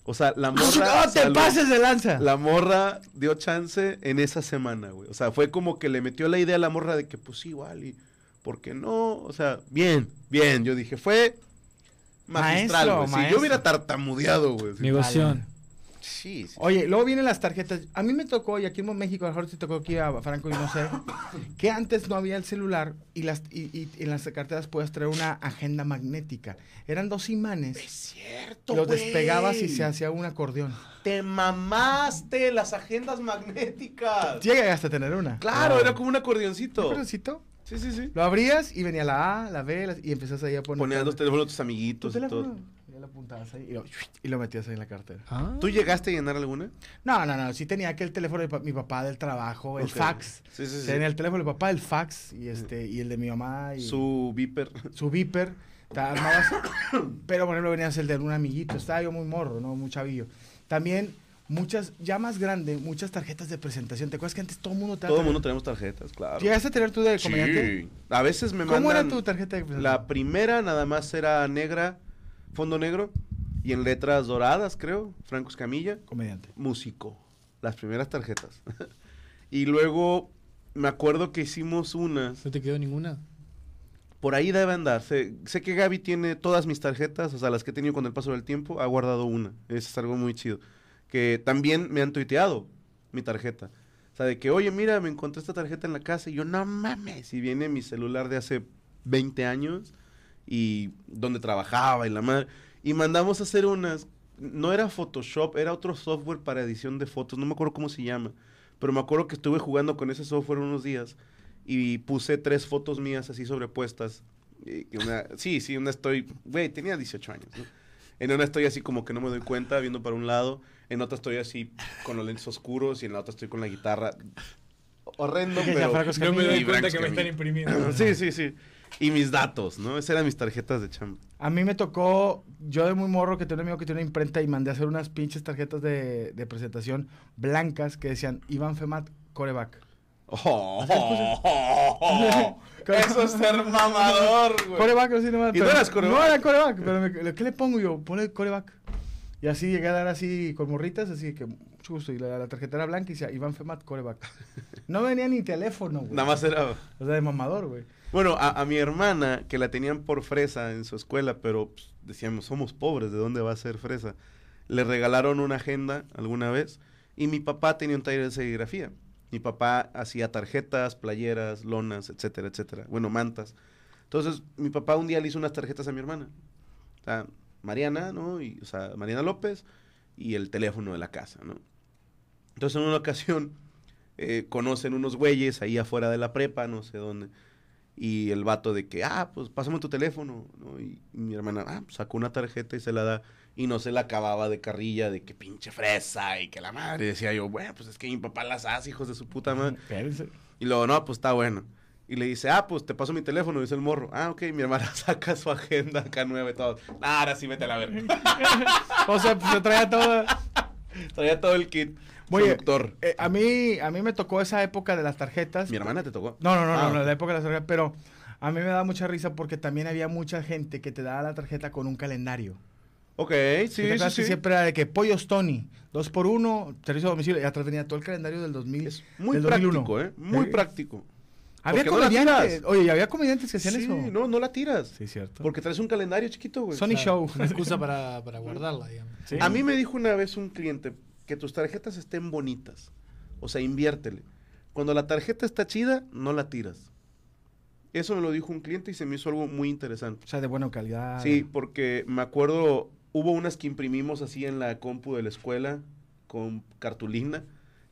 O sea, la [laughs] morra. ¡No te pases de lanza! La morra dio chance en esa semana, güey. O sea, fue como que le metió la idea a la morra de que, pues igual, ¿por qué no? O sea, bien, bien. Yo dije, fue magistral, güey. Si yo hubiera tartamudeado, güey. Sí, Oye, luego vienen las tarjetas. A mí me tocó, y aquí en México, a lo mejor te tocó aquí a Franco y no sé, [laughs] que antes no había el celular y en las carteras podías traer una agenda magnética. Eran dos imanes. Es cierto. Los despegabas y se hacía un acordeón. Te mamaste las agendas magnéticas. Llegué hasta tener una. Claro, era como un acordeoncito. ¿Un acordeoncito? Sí, sí, sí. Lo abrías y venía la A, la B, y empezás ahí a poner. Ponías los teléfonos de tus amiguitos y todo apuntabas ahí y lo, metías ahí en la cartera. Ah. ¿Tú llegaste a llenar alguna? No, no, no. Sí tenía que el teléfono de mi papá del trabajo, el fax. Sí, sí, sí. Tenía el teléfono de papá, el fax y mm. este y el de mi mamá. su viper. [laughs] Su viper. pero por ejemplo venías el de un amiguito. Estaba yo muy morro, ¿no? Muy chavillo. También muchas, ya más grande, muchas tarjetas de presentación. ¿Te acuerdas que antes todo el mundo Todo el mundo tenemos tarjetas, claro. ¿Llegaste a tener tú de comediante? Sí. A veces me ¿Cómo era tu tarjeta de presentación? La primera nada más era negra fondo negro. Y en letras doradas, creo, francos camilla Comediante. Músico. Las primeras tarjetas. [laughs] y luego me acuerdo que hicimos una ¿No te quedó ninguna? Por ahí debe andar. Sé, que Gaby tiene todas mis tarjetas, o sea, las que he tenido con el paso del tiempo, ha guardado una. es algo muy chido. Que también me han tuiteado mi tarjeta. O sea, de que, oye, mira, me encontré esta tarjeta en la casa. Y yo, no mames. si viene mi celular de hace 20 años y donde trabajaba y la madre. Y mandamos a hacer unas, no era Photoshop, era otro software para edición de fotos, no me acuerdo cómo se llama, pero me acuerdo que estuve jugando con ese software unos días y puse tres fotos mías así sobrepuestas. Y una, sí, sí, una estoy, güey, tenía 18 años, En una estoy así como que no me doy cuenta, viendo para un lado. En otra estoy así con los lentes oscuros y en la otra estoy con la guitarra. Horrendo, pero... No me doy cuenta que me están imprimiendo. sí, sí, sí y mis datos, ¿no? Esas eran mis tarjetas de chamba. A mí me tocó, yo de muy morro que tenía un amigo que tiene una imprenta y mandé a hacer unas pinches tarjetas de, presentación blancas que decían Iván Femat, coreback. Oh, [laughs] eso es ser mamador, güey. Coreback, no nomás. ¿Y no eras coreback? No era coreback, pero me, ¿qué le pongo yo? Pone coreback. Y así llegué a dar así con morritas, así que mucho gusto. Y la, la tarjeta era blanca y decía Iván Femat, coreback. No venía ni teléfono, güey. Nada más era. O sea, de mamador, güey. Bueno, a, mi hermana, que la tenían por fresa en su escuela, pero pues, decíamos, somos pobres, ¿de dónde va a ser fresa? Le regalaron una agenda alguna vez y mi papá tenía un taller de serigrafía. Mi papá hacía tarjetas, playeras, lonas, etcétera, etcétera. Bueno, mantas. Entonces, mi papá un día le hizo unas tarjetas a mi hermana. Mariana, ¿no? Y, o sea, Mariana López y el teléfono de la casa, ¿no? Entonces, en una ocasión, eh, conocen unos güeyes ahí afuera de la prepa, no sé dónde y el vato de que, ah, pues pásame tu teléfono. ¿no? Y mi hermana, ah, pues, sacó una tarjeta y se la da. Y no se la acababa de carrilla, de que pinche fresa y que la madre. Y decía yo, bueno, pues es que mi papá las hace, hijos de su puta madre. Y luego, no, pues está bueno. Y le dice, ah, pues te paso mi teléfono. Y dice el morro, ah, ok, mi hermana [laughs] saca su agenda acá nueve y todo. Ah, ahora sí vete a la [laughs] o sea, pues se traía todo. [laughs] traía todo el kit. Oye, eh, a, mí, a mí me tocó esa época de las tarjetas. ¿Mi hermana te tocó? No, no, no, no, ah, la época de las tarjetas, pero a mí me da mucha risa porque también había mucha gente que te daba la tarjeta con un calendario. Ok, sí, sí, sí, Siempre era de que pollos Tony, dos por uno, servicio a domicilio, y atrás venía todo el calendario del 2000. muy práctico, ¿eh? Muy práctico. Había comediantes. Oye, había comediantes que hacían sí, eso. No, no la tiras. Sí, cierto. Porque traes un calendario chiquito, güey. Sony Show. Una excusa para, guardarla, digamos. A mí me dijo una vez un cliente, que tus tarjetas estén bonitas. O sea, inviértele. Cuando la tarjeta está chida, no la tiras. Eso me lo dijo un cliente y se me hizo algo muy interesante. O sea, de buena calidad. Sí, porque me acuerdo, hubo unas que imprimimos así en la compu de la escuela con cartulina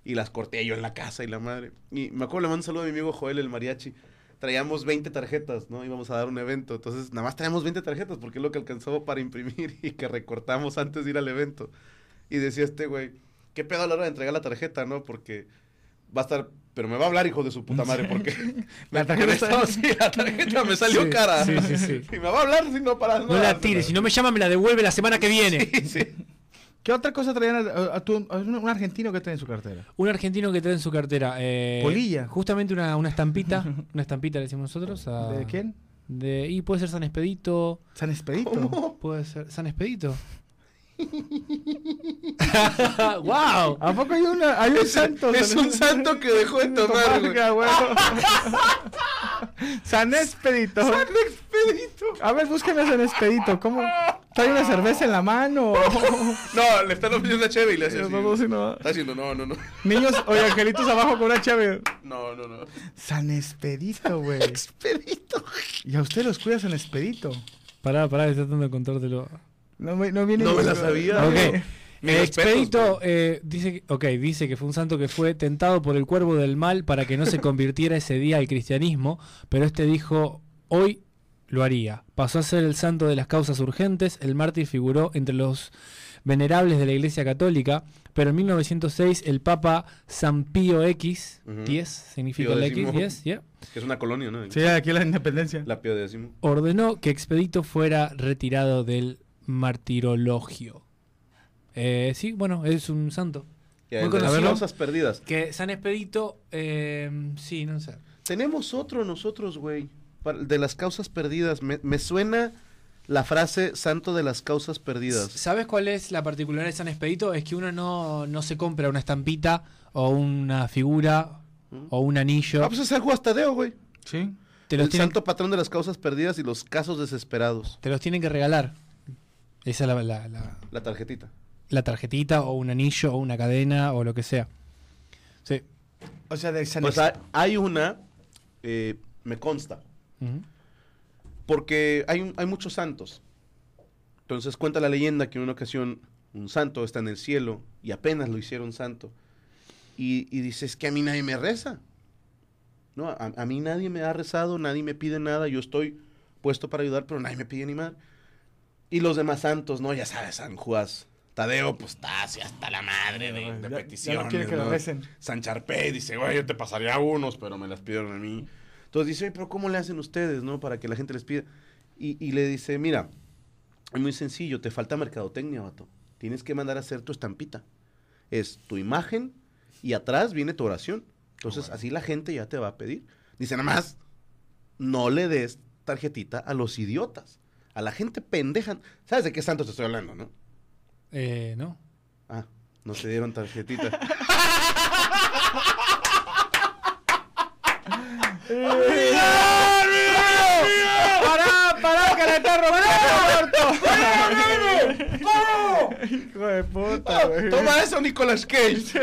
y las corté yo en la casa y la madre. Y me acuerdo, le mando un saludo a mi amigo Joel, el mariachi. Traíamos 20 tarjetas, ¿no? Íbamos a dar un evento. Entonces, nada más traíamos 20 tarjetas porque es lo que alcanzó para imprimir [laughs] y que recortamos antes de ir al evento. Y decía este güey, ¿qué pedo a la hora de entregar la tarjeta, no? Porque va a estar, pero me va a hablar, hijo de su puta madre, porque [laughs] la [laughs] tarjeta, la tarjeta me salió cara. Sí, sí, sí. [laughs] Y me va a hablar si no para No la tires, si no me llama, me la devuelve la semana que viene. Sí, ¿Qué otra cosa traían a, un argentino que trae en su cartera? Un argentino que trae en su cartera. Eh, Polilla. Justamente una, estampita, una estampita le decimos nosotros. ¿De quién? De, y puede ser San Expedito. ¿San Expedito? Puede ser San Expedito. ¡Wow! [laughs] ¿A poco hay, una, hay un santo? Es un santo que dejó de tomar. güey. [laughs] San Expedito. San Expedito. A ver, búsqueme a San Expedito. ¿Cómo? ¿Trae una cerveza en la mano? [laughs] no, le están ofreciendo una chévere y le hace así. No, no, Está haciendo, no, no, no. Niños, oye, angelitos abajo con una chévere. No, no, no. San Expedito, güey. Expedito. ¿Y a usted los cuida San Expedito? Pará, pará, estoy tratando de contártelo. No viene no me la sabía. Okay. Eh, Expedito eh, dice, okay, dice que fue un santo que fue tentado por el cuervo del mal para que no se convirtiera ese día al cristianismo, pero este dijo, hoy lo haría. Pasó a ser el santo de las causas urgentes, el mártir figuró entre los venerables de la Iglesia Católica, pero en 1906 el Papa San Pío X, 10, significa el X, 10, que es una colonia, ¿no? Sí, aquí la independencia. La Pío X. Ordenó que Expedito fuera retirado del martirologio. Eh, sí, bueno, es un santo. Muy las Causas perdidas. Que San Expedito, eh, sí, no sé. Tenemos otro nosotros, güey, de las causas perdidas. Me, suena la frase santo de las causas perdidas. ¿Sabes cuál es la particularidad de San Expedito? Es que uno no, se compra una estampita o una figura ¿Mm? o un anillo. Vamos ah, pues a hacer Guastadeo, güey. Sí. el santo patrón de las causas perdidas y los casos desesperados. Te los tienen que regalar. Esa es la, la, tarjetita. La tarjetita o un anillo o una cadena o lo que sea. Sí. O sea, pues hay una, eh, me consta, porque hay, hay muchos santos. Entonces cuenta la leyenda que en una ocasión un santo está en el cielo y apenas lo hicieron santo. Y, dices que a mí nadie me reza. No, a, mí nadie me ha rezado, nadie me pide nada, yo estoy puesto para ayudar, pero nadie me pide ni madre. Y los demás santos, ¿no? Ya sabes, San Juas. Tadeo, pues está así hasta la madre de, de peticiones. no quiere que lo San dice, güey, yo te pasaría unos, pero me las pidieron a mí. Entonces dice, pero ¿cómo le hacen ustedes, no? Para que la gente les pida. Y, le dice, mira, es muy sencillo, te falta mercadotecnia, vato. Tienes que mandar a hacer tu estampita. Es tu imagen y atrás viene tu oración. Entonces, así la gente ya te va a pedir. Dice, nada más, no le des tarjetita a los idiotas a la gente pendeja. ¿Sabes de qué santos estoy hablando, no? Eh, no. Ah, no se dieron tarjetita. ¡Para, [laughs] para, que le está robando! ¡Vamos! Hijo de puta, güey. Toma eso, Nicolas Cage.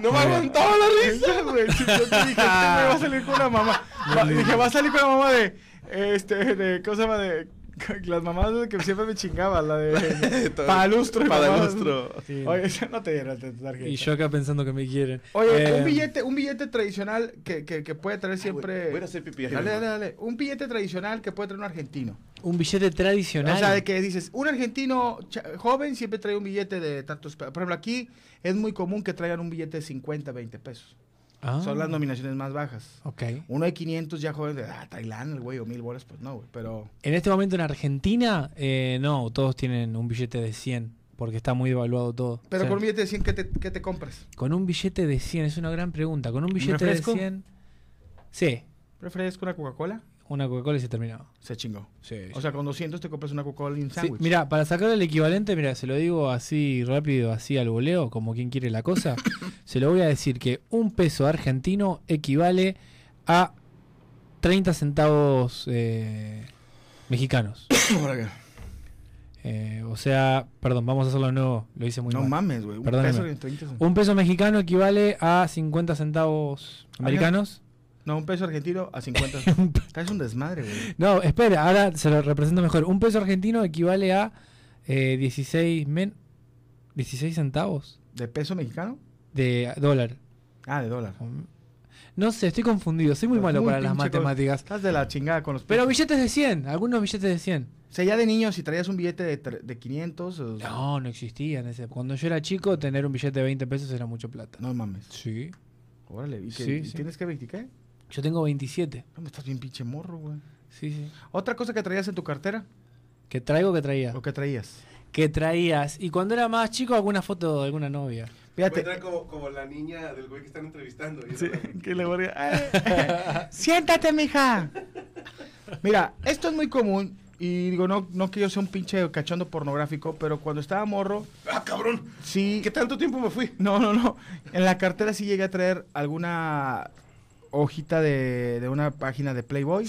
No me aguantaba la risa, güey. Yo te dije, me este va a salir con una mamá. [laughs] dije, va a salir con la mamá de. Este, de. ¿Cómo se llama? De [laughs] Las mamás que siempre me chingaban, la de [laughs] palustro. [laughs] Palustro. Sí. Oye, no te dieron tarjeta. Y yo acá pensando que me quieren. Oye, un em, billete, un billete tradicional que, que, puede traer ah, siempre. voy a hacer pipí. Dale, dale, dale. Un billete tradicional que puede traer un argentino. Un billete tradicional. O sea, de que dices, un argentino joven siempre trae un billete de tantos. pesos. Por ejemplo, aquí es muy común que traigan un billete de 50, 20 pesos. Ah. Son las nominaciones más bajas. Ok. Uno de 500 ya jóvenes de ah, Tailandia, güey, o mil bolas, pues no, güey. Pero. En este momento en Argentina, eh, no, todos tienen un billete de 100 porque está muy devaluado todo. Pero con un billete de 100, ¿qué te, ¿qué te, compras? Con un billete de 100, es una gran pregunta. Con un billete de 100. Sí. una Coca-Cola? una Coca-Cola y se terminó. Se chingó. o sea, con 200 te compras una Coca-Cola en sándwich. mira, para sacar el equivalente, mira, se lo digo así rápido, así al voleo, como quien quiere la cosa. [laughs] se lo voy a decir que un peso argentino equivale a 30 centavos eh, mexicanos. [coughs] Eh, o sea, perdón, vamos a hacerlo nuevo. Lo hice muy mal. No mames, güey. Un, un peso mexicano equivale a 50 centavos americanos. No, un peso argentino a 50. [laughs] es un desmadre, güey. No, espera, ahora se lo represento mejor. Un peso argentino equivale a 16, eh, 16 centavos. ¿De peso mexicano? De dólar. Ah, de dólar. No sé, estoy confundido. Soy muy pues malo para las matemáticas. Estás de la chingada con los Pero billetes de 100, algunos billetes de 100. O sea, ya de niño, si traías un billete de, de 500. no, no existían. Ese. Cuando yo era chico, tener un billete de 20 pesos era mucho plata. No mames. Sí. Órale, ¿y, tienes que verificar yo tengo 27. No, estás bien pinche morro, güey. Sí, sí. ¿Otra cosa que traías en tu cartera? ¿qué traigo o que traía? ¿O que traías? ¿Qué traías. Y cuando era más chico, alguna foto de alguna novia. Fíjate. como, la niña del güey que están entrevistando. Sí, que le voy a... Ah". [laughs] ¡Siéntate, mija! Mira, esto es muy común. Y digo, no, no que yo sea un pinche cachondo pornográfico, pero cuando estaba morro. ¡Ah, cabrón! Sí. ¿Qué tanto tiempo me fui? No, no, no. En la cartera sí llegué a traer alguna hojita de, de una página de Playboy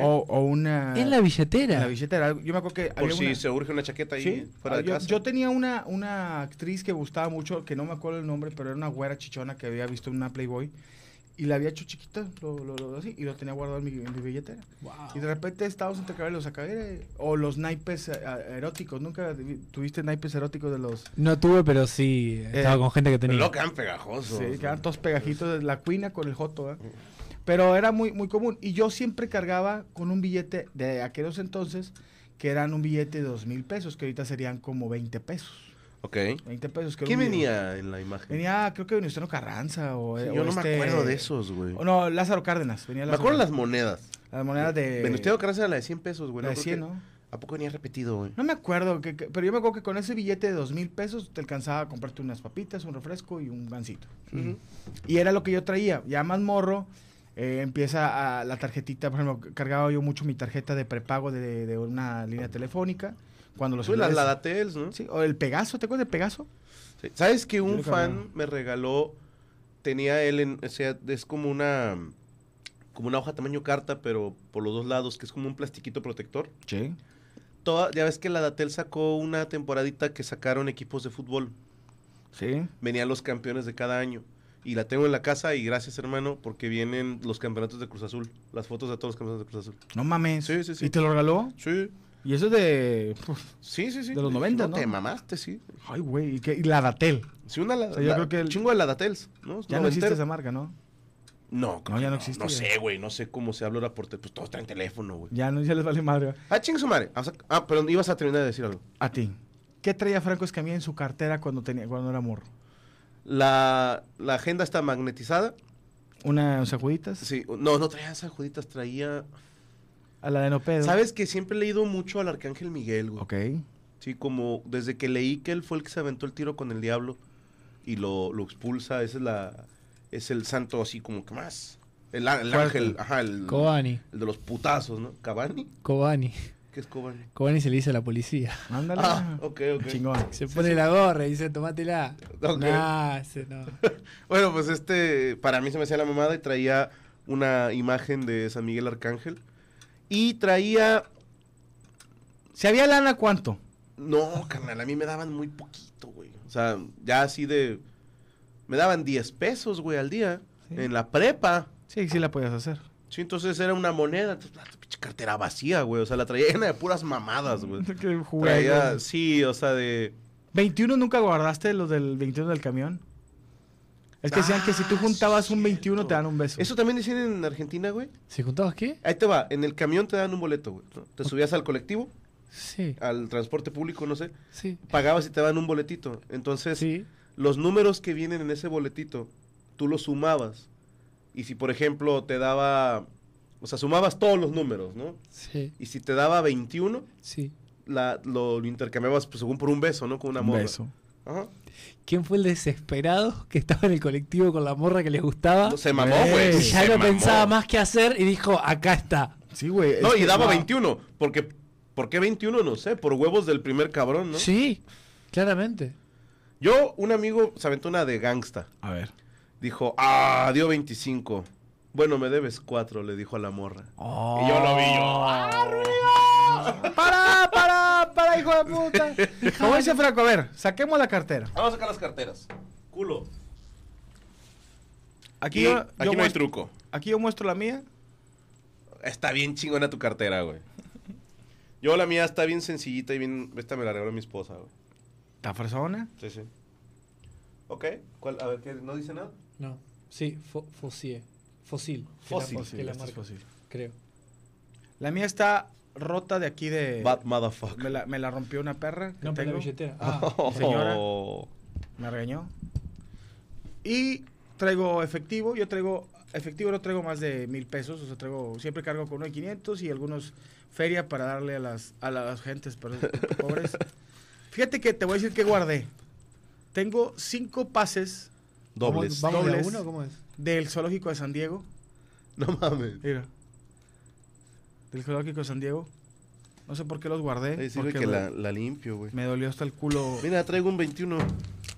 o, o, una... En la billetera. En la billetera. Yo me acuerdo que... Por si se urge una chaqueta ahí fuera de casa. Yo tenía una, una actriz que gustaba mucho, que no me acuerdo el nombre, pero era una güera chichona que había visto en una Playboy y la había hecho chiquita, lo, lo, así, y lo tenía guardado en mi, billetera. Y de repente estábamos entre los caber o los naipes eh, eróticos. ¿Nunca tuviste naipes eróticos de los...? No tuve, pero sí eh, estaba con gente que tenía. Pero lo quedan pegajosos. Sí, quedan todos pegajitos, de pues. la cuina con el joto, ¿eh? mm. Pero era muy, muy común. Y yo siempre cargaba con un billete de aquellos entonces, que eran un billete de dos mil pesos, que ahorita serían como 20 pesos. Ok. ¿Quién venía en la imagen? Venía, creo que Venustiano Carranza o. yo no me este acuerdo de esos, güey. O no, Lázaro Cárdenas. me acuerdo las monedas. Las monedas de. Venustiano Carranza era la de 100 pesos, güey. de 100, ¿no? ¿A poco venía repetido, güey? No me acuerdo, pero yo me acuerdo que con ese billete de 2000 mil pesos te alcanzaba a comprarte unas papitas, un refresco y un gancito. Y era lo que yo traía. Ya más morro, eh, empieza a, la tarjetita, por ejemplo, cargaba yo mucho mi tarjeta de prepago de una línea telefónica. Cuando los pues ¿no? Sí, o el Pegaso, ¿te acuerdas de Pegaso? ¿Sabes que un fan me regaló, tenía él en, o sea, es como una, como una hoja tamaño carta, pero por los dos lados, que es como un plastiquito protector? Sí. ya ves que la Datel sacó una temporadita que sacaron equipos de fútbol. Sí. Venían los campeones de cada año. Y la tengo en la casa y gracias, hermano, porque vienen los campeonatos de Cruz Azul. Las fotos de todos los campeonatos de Cruz Azul. No mames. sí, sí. ¿Y te lo regaló? Sí. Y eso es de. Sí, sí, sí. De los 90, ¿no? Te mamaste, sí. Ay, güey. ¿Y, la Datel? Sí, una la, yo creo que el chingo de la Datels. ¿no? Ya no, existe esa marca, ¿no? No, no, ya no, existe. No, sé, güey, no sé cómo se habla ahora por teléfono. Pues todos traen teléfono, güey. Ya no, ya les vale madre. Ah, ching su madre. ah, ah pero ibas a terminar de decir algo. A ti. ¿Qué traía Franco Escamilla en su cartera cuando tenía, cuando era morro? La, la agenda está magnetizada. ¿Una sacuditas Sí, no, no traía sacuditas traía. A la de no pedo. Sabes que siempre he leído mucho al Arcángel Miguel, güey. Ok. Sí, como desde que leí que él fue el que se aventó el tiro con el diablo y lo, lo expulsa, Ese es la. Es el santo así como que más. El, ángel, ajá, el. Cobani. El de los putazos, ¿no? ¿Cabani? Cobani. ¿Qué es Cobani? Cobani se le dice a la policía. Ándale. Ah, ok, ok. Chingón. Se pone la gorra y dice, tomátela. No hace no. [laughs] bueno, pues este, para mí se me hacía la mamada y traía una imagen de San Miguel Arcángel y traía. ¿Se había lana cuánto? No, carnal, a mí me daban muy poquito, güey. O sea, ya así de. Me daban 10 pesos, güey, al día. En la prepa. Sí, sí la podías hacer. Sí, entonces era una moneda. La ah, cartera vacía, güey. O sea, la traía llena de puras mamadas, güey. [laughs] Traía, sí, o sea, de. ¿21 nunca guardaste los del 21 del camión? Es que decían que si tú ah, juntabas un 21 te dan un beso. ¿Eso también dicen en Argentina, güey? ¿Si juntabas qué? Ahí te va, en el camión te dan un boleto, güey. Te subías al colectivo. Sí. Al transporte público, no sé. Sí. Pagabas y te dan un boletito. Entonces, los números que vienen en ese boletito, tú los sumabas. Y si, por ejemplo, te daba... O sea, sumabas todos los números, ¿no? Sí. Y si te daba 21, sí. La, lo, intercambiabas pues, según por un beso, ¿no? Con una un Beso. Ajá. ¿Quién fue el desesperado que estaba en el colectivo con la morra que le gustaba? se mamó, güey. ya no pensaba más qué hacer y dijo, acá está. Sí, güey. No, y daba 21. Porque, ¿Por qué 21? No sé. Por huevos del primer cabrón, ¿no? Sí, claramente. Yo, un amigo se aventó una de gangsta. A ver. Dijo, ah, dio 25. Bueno, me debes 4, le dijo a la morra. Oh. Y yo lo vi, yo. ¡Arriba! Ah, ¡Para, para! hijo de puta. [laughs] Franco, a ver, saquemos la cartera. Vamos a sacar las carteras. Culo. Aquí, yo, no muestro, hay truco. Aquí yo muestro la mía. Está bien chingona tu cartera, güey. Yo la mía está bien sencillita y bien. Esta me la regaló mi esposa, güey. ¿Está fresona? Sí, sí. Ok. ¿Cuál? A ver, ¿no dice nada? No. Sí, fosie. Fósil. Que la, este fósil. Creo. La mía está rota de aquí de. Bad motherfucker. Me la, rompió una perra. no, pues tengo. Ah, señora. Me regañó. Y traigo efectivo. Yo traigo. Efectivo no traigo más de mil pesos. O sea, traigo. Siempre cargo con uno de 500 y algunos feria para darle a las, a las gentes pero, [laughs] pobres. Fíjate que te voy a decir que guardé. Tengo cinco pases. Dobles. ¿Cómo es? Del zoológico de San Diego. No mames. Mira del Geológico San Diego. No sé por qué los guardé. porque que la, limpio, güey. Me dolió hasta el culo. Mira, traigo un 21.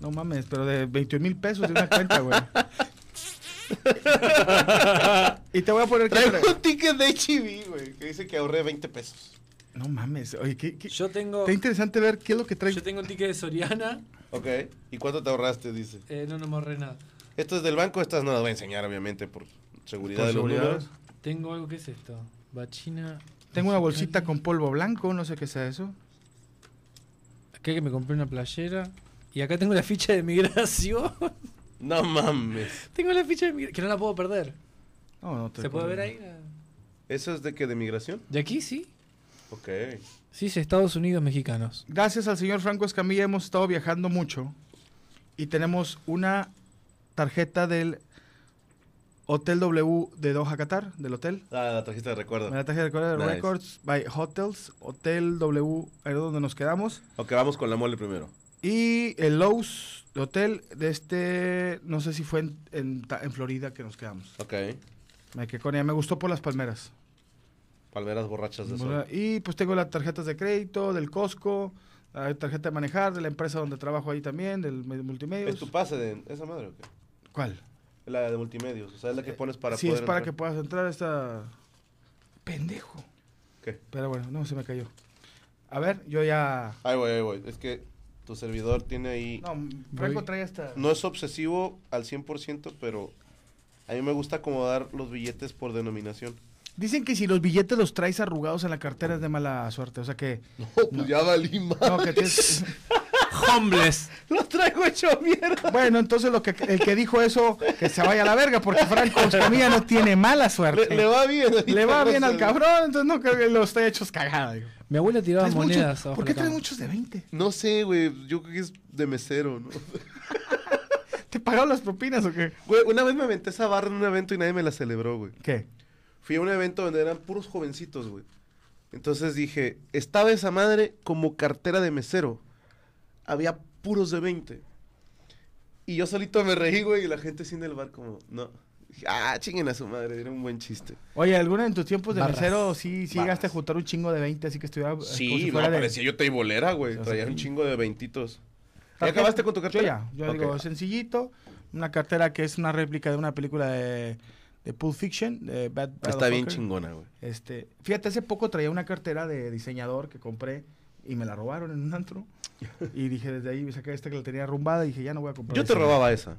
No mames, pero de 21 mil pesos de una cuenta, güey. [laughs] y te voy a poner... Traigo un ticket de HIV, e güey, que dice que ahorré 20 pesos. No mames, oye, ¿qué, Yo tengo... Está interesante ver qué es lo que traigo. Yo tengo un ticket de Soriana. Ok, ¿y cuánto te ahorraste, dice? Eh, no, no me ahorré nada. Esto es del banco, estas no las voy a enseñar, obviamente, por seguridad de los Tengo algo que es esto. Bachina. Tengo una bolsita con polvo blanco, no sé qué sea eso. Aquí que me compré una playera. Y acá tengo la ficha de migración. [laughs] No mames. Tengo la ficha de migración, que no la puedo perder. No, no te ¿Se puede ver ahí? ¿Eso es de qué? ¿De migración? De aquí, sí. Ok. Sí, es Estados Unidos mexicanos. Gracias al señor Franco Escamilla hemos estado viajando mucho y tenemos una tarjeta del Hotel W de Doha, Qatar, del hotel. Ah, la tarjeta de recuerdo. La tarjeta de recuerdo de Records by Hotels, Hotel W, ahí donde nos quedamos. Ok, vamos con la mole primero. Y el Lowe's hotel de este, no sé si fue en, Florida que nos quedamos. Ok. Me quedé con ella, me gustó por las palmeras. Palmeras borrachas de sol. Y pues tengo las tarjetas de crédito, del Costco, la tarjeta de manejar, de la empresa donde trabajo ahí también, del multimedia. ¿Es tu pase de esa madre o qué? ¿Cuál? La de multimedios, o sea, es la que pones para sí, es para que puedas entrar esta... Pendejo. ¿Qué? Pero bueno, no, se me cayó. A ver, yo ya... Ahí voy, ahí voy. Es que tu servidor tiene ahí... No, Franco trae hasta... No es obsesivo al 100%, pero a mí me gusta acomodar los billetes por denominación. Dicen que si los billetes los traes arrugados en la cartera es de mala suerte, o sea que... [laughs] No, pues ya valí más. No, que tienes... [laughs] Hombres. [laughs] Los traigo hecho mierda. Bueno, entonces el que dijo eso, que se vaya a la verga, porque Franco mía no tiene mala suerte. Le, va bien. Le va bien al cabrón, entonces no creo que lo esté hechos cagada. Mi abuela tiraba monedas. ¿Por qué trae muchos de 20? No sé, güey. Yo creo que es de mesero, ¿no? [laughs] ¿Te pagaron las propinas o qué? Güey, una vez me aventé esa barra en un evento y nadie me la celebró, güey. ¿Qué? Fui a un evento donde eran puros jovencitos, güey. Entonces dije, estaba esa madre como cartera de mesero había puros de 20. Y yo solito me reí, güey, y la gente sin el bar como, no. Ah, chinguen a su madre, era un buen chiste. Oye, ¿alguna en tus tiempos de mesero sí, llegaste a juntar un chingo de 20, así que estuviera. Eh, sí, parecía yo güey. traía un chingo de veintitos. ¿Ya acabaste con tu cartera? Yo ya, digo, sencillito. Una cartera que es una réplica de una película de, de Pulp Fiction, de Bad, Está bien chingona, güey. Este, fíjate, hace poco traía una cartera de diseñador que compré y me la robaron en un antro. Y dije, desde ahí me saqué esta que la tenía arrumbada y dije, ya no voy a comprar. Yo te robaba esa.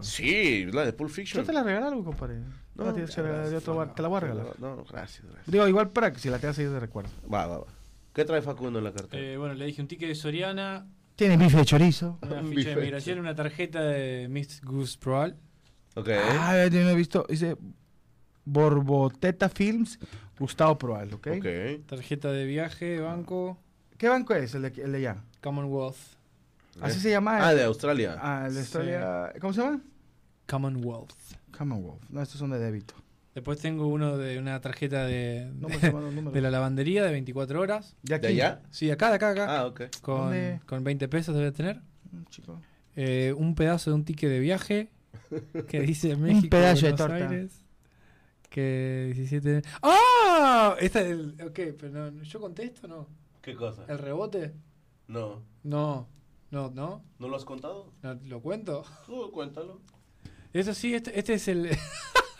Sí, la de Pulp Fiction. Yo te la algo, compadre. No, te, la voy a regalar. No, gracias, gracias. Digo, igual para que si la te yo de recuerdo. Va, va, va. ¿Qué trae Facundo en la cartera? Eh, bueno, le dije un ticket de Soriana. Tiene bife de chorizo. Una ficha de migración, una tarjeta de Miss Goose Proal. Ok. Ah, ya no he visto. Dice Borboteta Films, Gustavo Proal, ¿ok? Tarjeta de viaje, banco. ¿Qué banco es el de, allá? Commonwealth. ¿Así eh. se llama? Ah, de Australia. Ah, el de Australia. ¿Cómo se llama? Commonwealth. Commonwealth. No, estos son de débito. Después tengo uno de una tarjeta de, [laughs] de, la lavandería de 24 horas. ¿De allá? Sí, acá, de acá, acá. Ah, ok. Con, con 20 pesos debe tener. Mm, chico. Eh, un pedazo de un ticket de viaje [laughs] que dice México. un pedazo de torta. que 17. ¡Ah! ¡Oh! Esta es el. Ok, pero no, ¿yo contesto no? ¿Qué cosa? ¿El rebote? No. No, no, no. ¿No lo has contado? ¿Lo cuento? cuéntalo. Eso sí, este, este es el...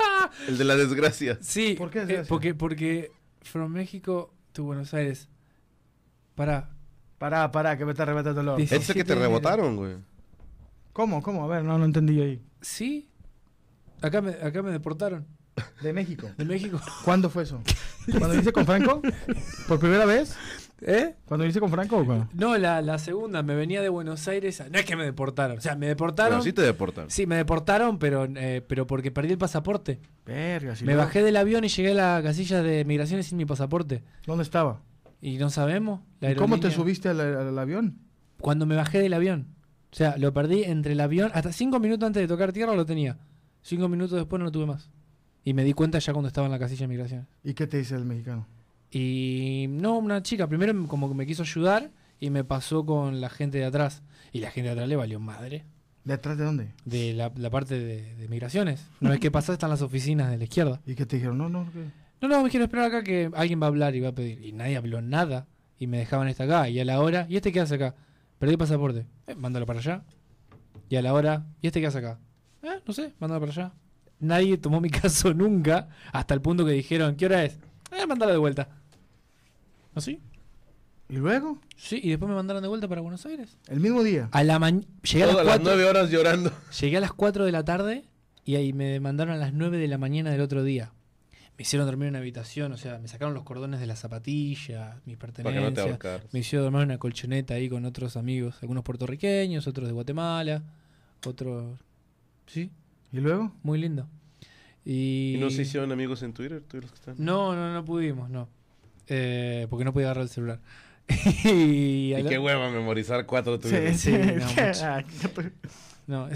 [laughs] el de la desgracia. Sí. ¿Por qué desgracia? Eh, porque, porque From México to Buenos Aires. Pará. Pará, pará, que me está arrebatando el oro. ¿Eso que te rebotaron, güey. ¿Cómo? ¿Cómo? A ver, no lo entendí ahí. Sí. Acá me, acá me deportaron. De México. De México. ¿Cuándo fue eso? [laughs] ¿Cuando hice con Franco? ¿Por primera vez? ¿Eh? ¿Cuando hice con Franco o cuándo? No, la, segunda. Me venía de Buenos Aires. No es que me deportaron. O sea, me deportaron. Pero sí te deportaron. Sí, me deportaron, pero, eh, pero porque perdí el pasaporte. Verga, me bajé del avión y llegué a la casilla de migraciones sin mi pasaporte. ¿Dónde estaba? Y no sabemos. ¿Cómo te subiste al, al avión? Cuando me bajé del avión. O sea, lo perdí entre el avión. Hasta cinco minutos antes de tocar tierra lo tenía. Cinco minutos después no lo tuve más. Y me di cuenta ya cuando estaba en la casilla de migraciones ¿Y qué te dice el mexicano? Y no, una chica, primero como que me quiso ayudar y me pasó con la gente de atrás. Y la gente de atrás le valió madre. ¿De atrás de dónde? De la, parte de, migraciones. No es que [laughs] pasa, están las oficinas de la izquierda. ¿Y qué te dijeron? No, no, No, no, me quiero esperar acá que alguien va a hablar y va a pedir. Y nadie habló nada. Y me dejaban esta acá. Y a la hora, ¿y este qué hace acá? Perdí el pasaporte. Eh, mándalo para allá. Y a la hora, ¿y este qué hace acá? Eh, no sé, mándalo para allá. Nadie tomó mi [laughs] caso nunca, hasta el punto que dijeron, ¿qué hora es? Eh, mandala de vuelta. ¿Así? ¿Y luego? Sí, y después me mandaron de vuelta para Buenos Aires. El mismo día. A la mañana. Llegué a las, 9 horas llorando. Llegué a las 4 de la tarde y ahí me mandaron a las 9 de la mañana del otro día. Me hicieron dormir en una habitación, o sea, me sacaron los cordones de la zapatilla, mis pertenencias. me hicieron dormir en una colchoneta ahí con otros amigos, algunos puertorriqueños, otros de Guatemala, otros. ¿Sí? ¿Y luego? Muy lindo. Y... no se hicieron amigos en Twitter? No, no, no pudimos, no. Eh, porque no podía agarrar el celular. [laughs] y, qué hueva memorizar cuatro Twitter. Sí, sí, no,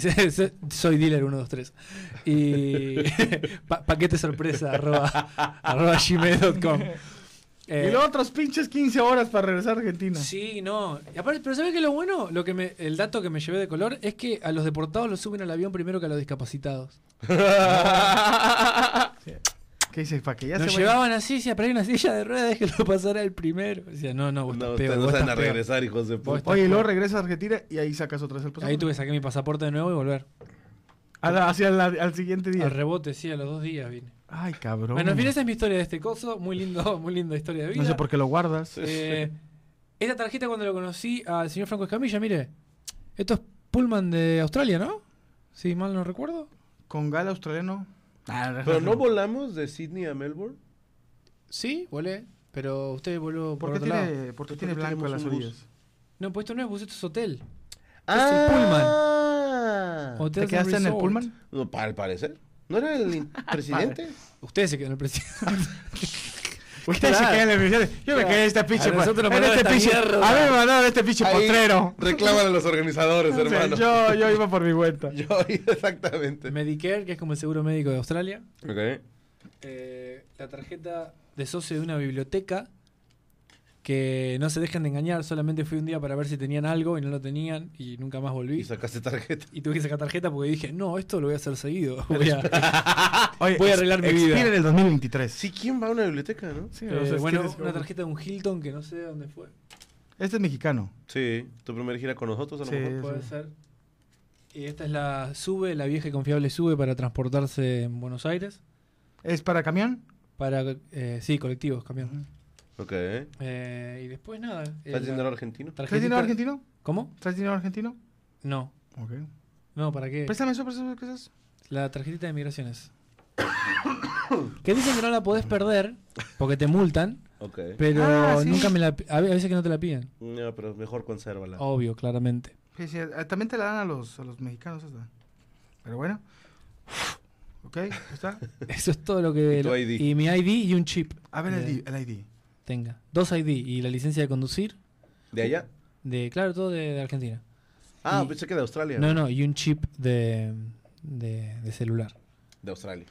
soy dealer 123. Y [laughs] [laughs] pa paquete sorpresa arroba, arroba gmail.com. Eh, y luego otros pinches 15 horas para regresar a Argentina. Sí, no. pero ¿sabes qué es lo bueno? Lo que me, el dato que me llevé de color es que a los deportados los suben al avión primero que a los discapacitados. [laughs] ¿Qué dices? Para que ya Nos se llevaban así, decía, pero hay una silla de ruedas, lo pasara el primero. Decía, no, no, vos no, estás peor, No a regresar, hijo de puta. Oye, luego regresas a Argentina y ahí sacas otra vez el pasaporte. Ahí tuve que sacar mi pasaporte de nuevo y volver. hacia al siguiente día. Al rebote, sí, a los dos días vine. Ay, cabrón. Bueno, mira esa es mi historia de este coso. Muy lindo, [laughs] muy linda historia de vida. No sé por qué lo guardas. Eh, esta tarjeta cuando lo conocí al señor Franco Escamilla, mire. Esto es Pullman de Australia, ¿no? Si mal no recuerdo. Con gala australiano. Ah, pero no volamos de Sydney a Melbourne. Sí, volé. Pero usted voló por, qué otro tiene, lado. ¿Por qué tiene blanco las orillas? No, pues esto no es bus, esto es hotel. Ah, es Pullman. ¿Te quedaste en el Pullman? al parecer. ¿No era el [laughs] presidente? Ustedes se quedan el presidente. Ustedes se quedan en el presidente. [laughs] Yo me quedé en este pinche. A, en este pinche... a mí me mandaron este pinche potrero. Reclaman a los organizadores, [laughs] hermano. yo, yo iba por mi vuelta. yo, exactamente. Medicare, que es como el seguro médico de Australia. Ok. Eh, la tarjeta de socio de una biblioteca que no se dejen de engañar, solamente fui un día para ver si tenían algo y no lo tenían y nunca más volví. Y sacaste tarjeta. Y tuve que sacar tarjeta porque dije, no, esto lo voy a hacer seguido. [laughs] Voy a, [laughs] arreglar mi vida. en el 2023. Sí, ¿quién va a una biblioteca, no? Sí, eh, bueno, una tarjeta de un Hilton que no sé dónde fue. Este es mexicano. Sí, tu primera gira con nosotros a lo mejor. Puede ser. Y esta es la SUBE, la vieja y confiable SUBE para transportarse en Buenos Aires. ¿Es para camión? Para, eh, sí, colectivos, camión. Ok. Eh, y después nada. ¿Estás eh, dinero argentino? ¿Traes dinero argentino? ¿Cómo? ¿Traes dinero argentino? No. Ok. No, ¿para qué? Préstame eso, préstame eso, ¿qué es? La tarjetita de migraciones. [coughs] que dicen que no la podés perder porque te multan. Ok Pero ah, nunca me la. A veces que no te la piden. No, pero mejor consérvala. Obvio, claramente. Eh, también te la dan a los, a los mexicanos. Pero bueno. ¿Ok? ¿Está? [laughs] Eso es todo lo que. Y, ID. y mi ID y un chip. A ver, el, el ID tenga. Dos ID y la licencia de conducir. ¿De allá? De, claro, todo de, Argentina. Ah, pensé que de Australia. No, no, y un chip de, celular. De Australia.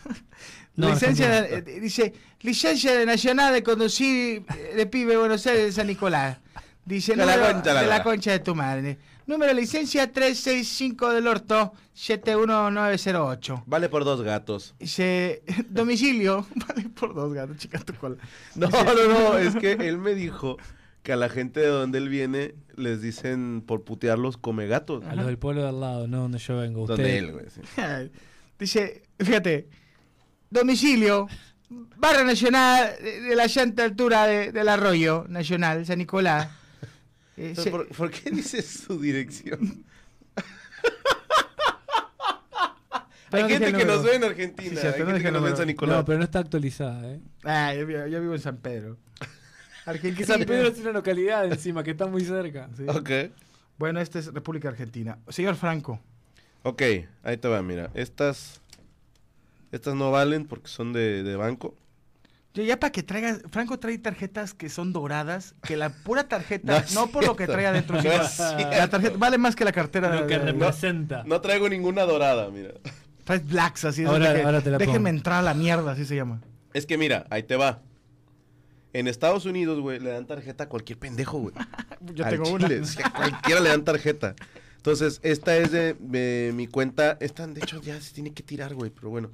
[laughs] licencia eh, dice licencia de nacional de conducir eh, de pibe Buenos Aires de San Nicolás dice la, concha, de la concha de tu madre Número de licencia 365 del orto 71908. Vale por dos gatos. Dice, [laughs] domicilio, [laughs] vale por dos gatos, chica tu cola. No, no, no, [laughs] es que él me dijo que a la gente de donde él viene les dicen por putearlos come gatos. A los del pueblo de al lado, no donde yo vengo. Donde él, Dice, fíjate, domicilio, barra nacional de la llanta altura del arroyo nacional, San Nicolás. Eh, ¿por, qué dices su dirección? [laughs] Hay gente que nos ve en Argentina. Hay gente que nos ve en San Nicolás. No, pero no está actualizada, ¿eh? Ah, yo, vivo en San Pedro. [laughs] Argentina. San Pedro es una localidad encima que está muy cerca. Ok. Bueno, esta es República Argentina. Señor Franco. Ok, ahí te va, mira. Estas, estas no valen porque son de banco. Yo ya para que traigas... Franco trae tarjetas que son doradas, que la pura tarjeta, [laughs] no, por lo que trae adentro, la tarjeta vale más que la cartera. Lo de, que representa. No, traigo ninguna dorada, mira. Traes blacks, así entrar a la mierda, así se llama. Es que mira, ahí te va. En Estados Unidos, güey, le dan tarjeta a cualquier pendejo, güey. [laughs] Yo tengo una. [laughs] a cualquiera le dan tarjeta. Entonces, esta es de, de mi cuenta. Esta, de hecho, ya se tiene que tirar, güey, pero bueno.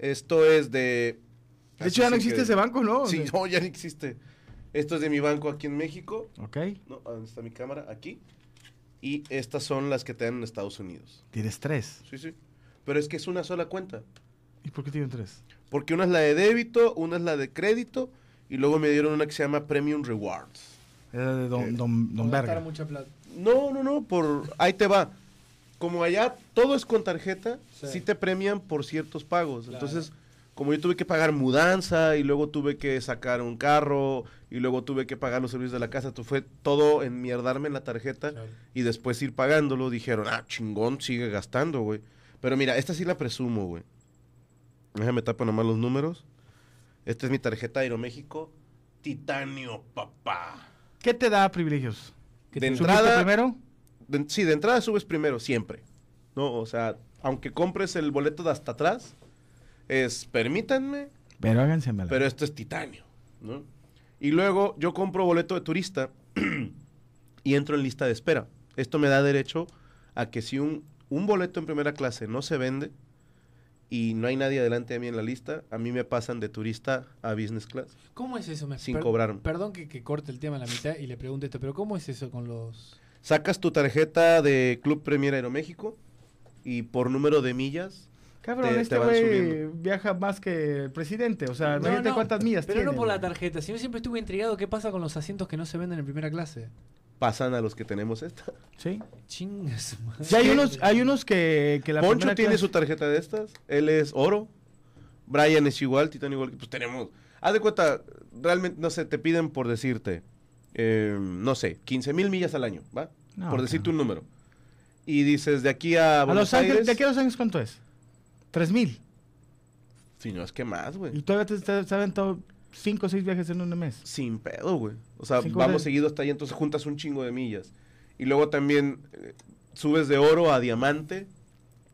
Esto es de de hecho, ya no existe ese banco, ¿no? Sí, no, ya no existe. Esto es de mi banco aquí en México. Ok. No, ¿dónde ah, está mi cámara? Aquí. Y estas son las que te dan en Estados Unidos. ¿Tienes tres? Sí, sí. Pero es que es una sola cuenta. ¿Y por qué tienen tres? Porque una es la de débito, una es la de crédito y luego me dieron una que se llama Premium Rewards. Era de Don, Berger. don, Mucha plata. No, no, no, por ahí te va. Como allá todo es con tarjeta, sí, te premian por ciertos pagos. Entonces como yo tuve que pagar mudanza y luego tuve que sacar un carro y luego tuve que pagar los servicios de la casa, tú fue todo enmierdarme en la tarjeta y después ir pagándolo, dijeron, ah, chingón, sigue gastando, güey. Pero mira, esta sí la presumo, güey. Déjame tapar nomás los números. Esta es mi tarjeta Aeroméxico Titanio, papá. ¿Qué te da privilegios? de entrada primero? sí, de entrada subes primero siempre. No, o sea, aunque compres el boleto de hasta atrás, es, permítanme. Pero mal Pero esto es titanio, Y luego yo compro boleto de turista [clears throat] y entro en lista de espera. Esto me da derecho a que si un, un boleto en primera clase no se vende, y no hay nadie adelante de mí en la lista, a mí me pasan de turista a business class. ¿Cómo es eso? Me sin cobrar Perdón que, que, corte el tema a la mitad y le pregunte esto, pero ¿cómo es eso con los...? Sacas tu tarjeta de Club Premier Aeroméxico y por número de millas este güey viaja más que el presidente. O sea, no, no cuántas millas Pero no por la tarjeta, sino siempre estuve intrigado qué pasa con los asientos que no se venden en primera clase. Pasan a los que tenemos esta. Sí. Chingas, hay unos, hay unos que, que la Poncho tiene su tarjeta de estas. Él es oro. Brian es igual, Titán igual. Pues tenemos. Haz de cuenta, realmente, no sé, te piden por decirte, em, no sé, 15 mil millas al año, ¿va? por decirte un número. Y dices, de aquí a. Buenos Aires, ¿De aquí a Los Ángeles cuánto es? ¿Tres mil? Si no es que más, güey. Y todavía te, te, aventado cinco o seis viajes en un mes. Sin pedo, güey. O sea, vamos seguidos seguido hasta ahí, entonces juntas un chingo de millas. Y luego también eh, subes de oro a diamante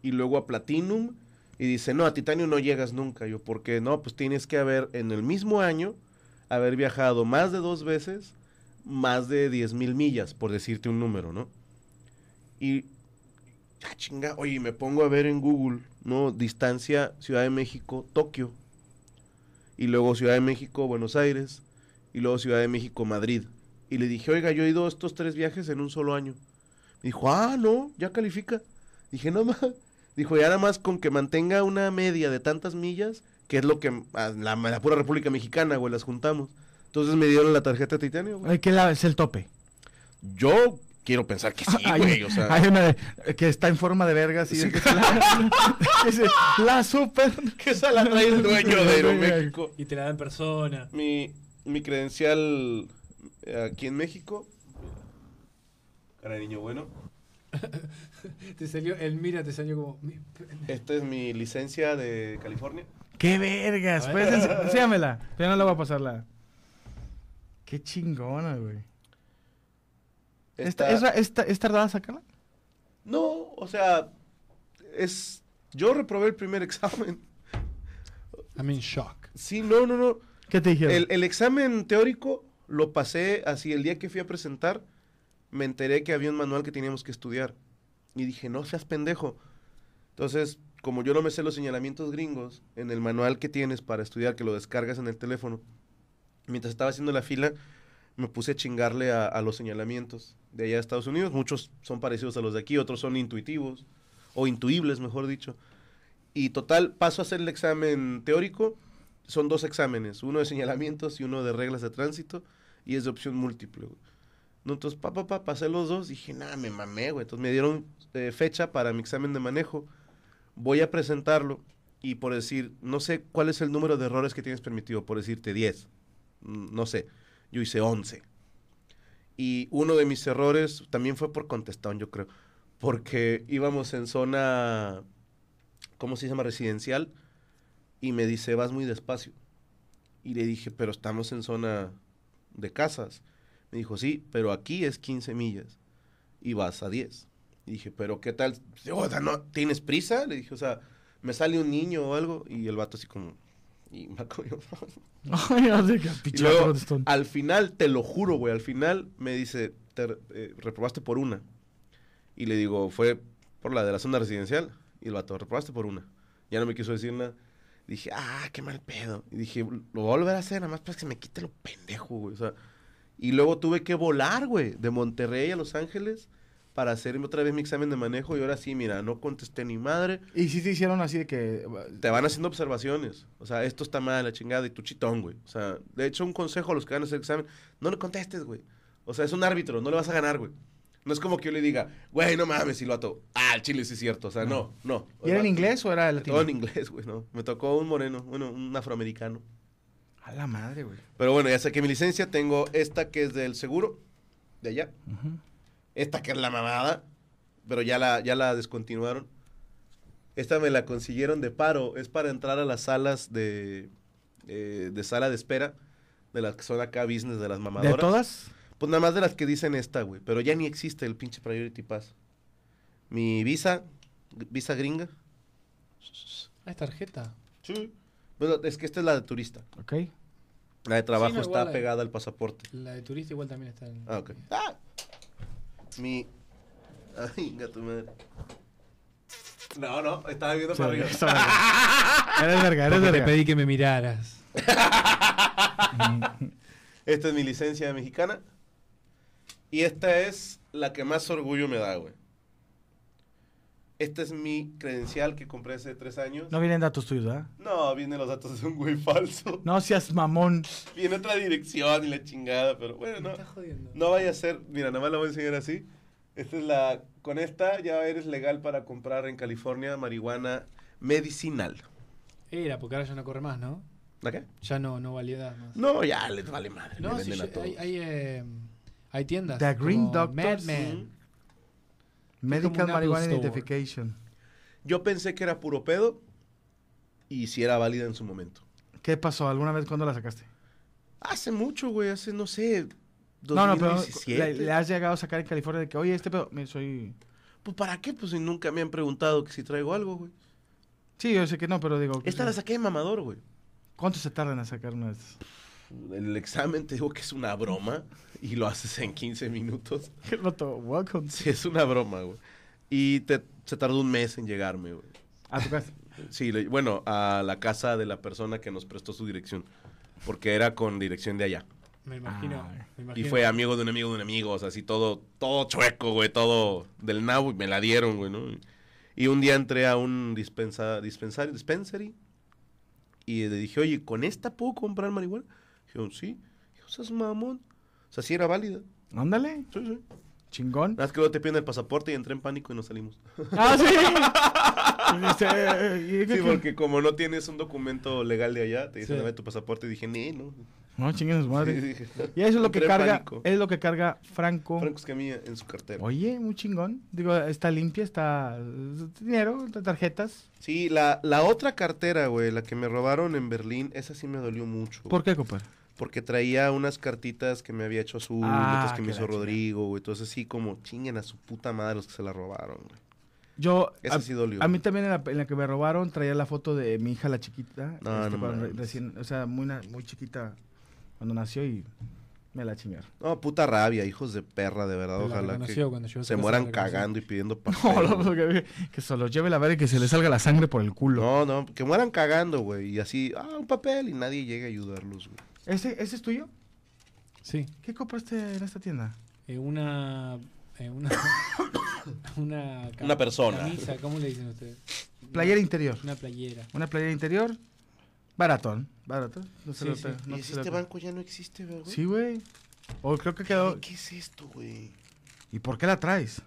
y luego a platinum. Y dice, no, a titanio no llegas nunca. Yo, ¿por qué? No, pues tienes que haber en el mismo año haber viajado más de dos veces, más de diez mil millas, por decirte un número, ¿no? Y Ah, oye, me pongo a ver en Google, ¿no? Distancia Ciudad de México, Tokio. Y luego Ciudad de México, Buenos Aires. Y luego Ciudad de México, Madrid. Y le dije, oiga, yo he ido estos tres viajes en un solo año. Me dijo, ah, no, ya califica. Dije, no más. Dijo, y nada más con que mantenga una media de tantas millas, que es lo que la, la pura República Mexicana, güey, las juntamos. Entonces me dieron la tarjeta de titanio, güey. ¿Qué es el tope? Yo quiero pensar que sí, güey. O sea. Hay una que está en forma de verga, sí. [laughs] la, super. Que esa la trae el dueño de México. [laughs] Y te la da en persona. Mi, mi credencial eh, aquí en México. Cara de niño bueno. [laughs] te salió, el mira te salió como. Esta es mi licencia de California. ¡Qué vergas! Pues, enséñamela. Yo no la voy a pasarla. ¡Qué chingona, güey! Esta, ¿Es, esta, es tardada sacarla? No, o sea, es. Yo reprobé el primer [laughs] examen. I mean shock. Sí, no, no, no. ¿Qué te dijeron? El, el, examen teórico lo pasé así. El día que fui a presentar, me enteré que había un manual que teníamos que estudiar. Y dije, no seas pendejo. Entonces, como yo no me sé los señalamientos gringos, en el manual que tienes para estudiar, que lo descargas en el teléfono, mientras estaba haciendo la fila, me puse a chingarle a, los señalamientos de allá de Estados Unidos. Muchos son parecidos a los de aquí, otros son intuitivos o intuibles, mejor dicho. Y total, paso a hacer el examen teórico. Son dos exámenes, uno de señalamientos y uno de reglas de tránsito, y es de opción múltiple. Entonces, pa, pasé los dos, dije, nada, me mamé, güey. Entonces me dieron eh, fecha para mi examen de manejo. Voy a presentarlo y por decir, no sé cuál es el número de errores que tienes permitido, por decirte 10, mm, no sé yo hice 11. Y uno de mis errores también fue por contestón, yo creo, porque íbamos en zona, ¿cómo se llama? Residencial, y me dice, vas muy despacio. Y le dije, pero estamos en zona de casas. Me dijo, sí, pero aquí es 15 millas y vas a 10. Y dije, pero ¿qué tal? no, ¿Tienes prisa? Le dije, o sea, me sale un niño o algo. Y el vato así como, y [laughs] luego, al final, te lo juro, güey, al final me dice, te eh, reprobaste por una. Y le digo, fue por la de la zona residencial. Y el vato, reprobaste por una. Ya no me quiso decir nada. Dije, ah, qué mal pedo. Y dije, lo voy a volver a hacer, nada más para que me quite lo pendejo, güey. O sea, y luego tuve que volar, güey, de Monterrey a Los Ángeles para hacer otra vez mi examen de manejo y ahora sí, mira, no contesté ni madre. Y sí te hicieron así de que... Te van haciendo observaciones. O sea, esto está mal, la chingada, y tú chitón, güey. O sea, de hecho, un consejo a los que van a examen, no le contestes, güey. O sea, es un árbitro, no le vas a ganar, güey. No es como que yo le diga, güey, no mames, si lo ato. Ah, el chile sí es cierto. O sea, no, no. ¿Y era en inglés o era latino? Todo en inglés, güey, no. Me tocó un moreno, bueno, un afroamericano. A la madre, güey. Pero bueno, ya saqué mi licencia, tengo esta que es del seguro, de allá. Esta que es la mamada, pero ya la, ya la descontinuaron. Esta me la consiguieron de paro. Es para entrar a las salas de, eh, de sala de espera, de las que son acá business, de las mamadoras. ¿De todas? Pues nada más de las que dicen esta, güey. Pero ya ni existe el pinche Priority Pass. Mi visa, visa gringa. ¿Hay ah, tarjeta? Sí. Bueno, es que esta es la de turista. Ok. La de trabajo está pegada al pasaporte. La de turista igual también está en... Ah, ok. Ah, mi. Ay, gato madre. No, no, estaba viendo para arriba. [laughs] Eres verga, eres verga. Te pedí que me miraras. [laughs] esta es mi licencia mexicana. Y esta es la que más orgullo me da, güey esta es mi credencial que compré hace tres años. No vienen datos tuyos, ¿verdad? No, vienen los datos de un güey falso. No seas mamón. Viene otra dirección y la chingada, pero bueno, no. vaya a ser. Mira, nada más la voy a enseñar así. Esta es la. Con esta ya eres legal para comprar en California marihuana medicinal. Era, porque ahora ya no corre más, ¿no? ¿La qué? Ya no, no valía más. No, ya les vale madre. No, si hay, eh, hay, tiendas. The Green Doctor. Madman. Medical Marijuana Identification. Yo pensé que era puro pedo y si era válida en su momento. ¿Qué pasó? ¿Alguna vez cuándo la sacaste? Hace mucho, güey, hace, no sé, 2017. No, no, pero le, has llegado a sacar en California de que, oye, este pedo, me soy... Pues, ¿para qué? Pues, si nunca me han preguntado que si traigo algo, güey. Sí, yo sé que no, pero digo... Esta la saqué en mamador, güey. ¿Cuánto se tardan a sacar una de estas? el examen te digo que es una broma y lo haces en 15 minutos. Qué [laughs] welcome. Sí, es una broma, güey. Y te, se tardó un mes en llegarme, güey. ¿A tu casa? [laughs] Sí, bueno, a la casa de la persona que nos prestó su dirección. Porque era con dirección de allá. Me imagino, ah. Y fue amigo de un amigo de un amigo, o sea, así todo, todo chueco, güey, todo del nabo, y me la dieron, güey, ¿no? Y un día entré a un dispensa, dispensario, dispensary, y le dije, oye, ¿con esta puedo comprar marihuana? sí. Dijeron, mamón. O sea, sí era válida. Ándale. Sí, sí. Chingón. Es que luego te piden el pasaporte y entré en pánico y nos salimos. [laughs] Ah, sí. Eh, sí, porque como no tienes un documento legal de allá, te dicen, dame tu pasaporte. Y dije, ni, no. No, chingues madre. y eso es lo que carga, es lo que carga Franco. Franco es que mí en su cartera. Oye, muy chingón. Digo, está limpia, está dinero, tarjetas. Sí, la, la otra cartera, güey, la que me robaron en Berlín, esa sí me dolió mucho. ¿Por qué, compadre? porque traía unas cartitas que me había hecho azul, ah, que me hizo Rodrigo, güey. Entonces, así como chinguen a su puta madre los que se la robaron, güey. Yo, a, a mí también en la, que me robaron traía la foto de mi hija, la chiquita. No, este, no o sea, muy, muy chiquita cuando nació y me la chingaron. No, puta rabia, hijos de perra, de verdad. ojalá que, se mueran cagando y pidiendo [laughs] papel. que, que, se los lleve la madre y que se les salga la sangre por el culo. No, no, que mueran cagando, güey. Y así, ah, un papel y nadie llegue a ayudarlos, güey. ¿Ese, ¿Ese es tuyo? Sí. ¿Qué compraste en esta tienda? Eh, una. Eh, una, [coughs] una, una persona. Camisa, ¿cómo le dicen ustedes? Playera interior. Una playera. Una playera interior. Baratón. Baratón. No se sí, lo sí. este banco ya no existe, güey? Sí, güey. O creo que quedó. ¿Qué es esto, güey? ¿Y por qué la traes?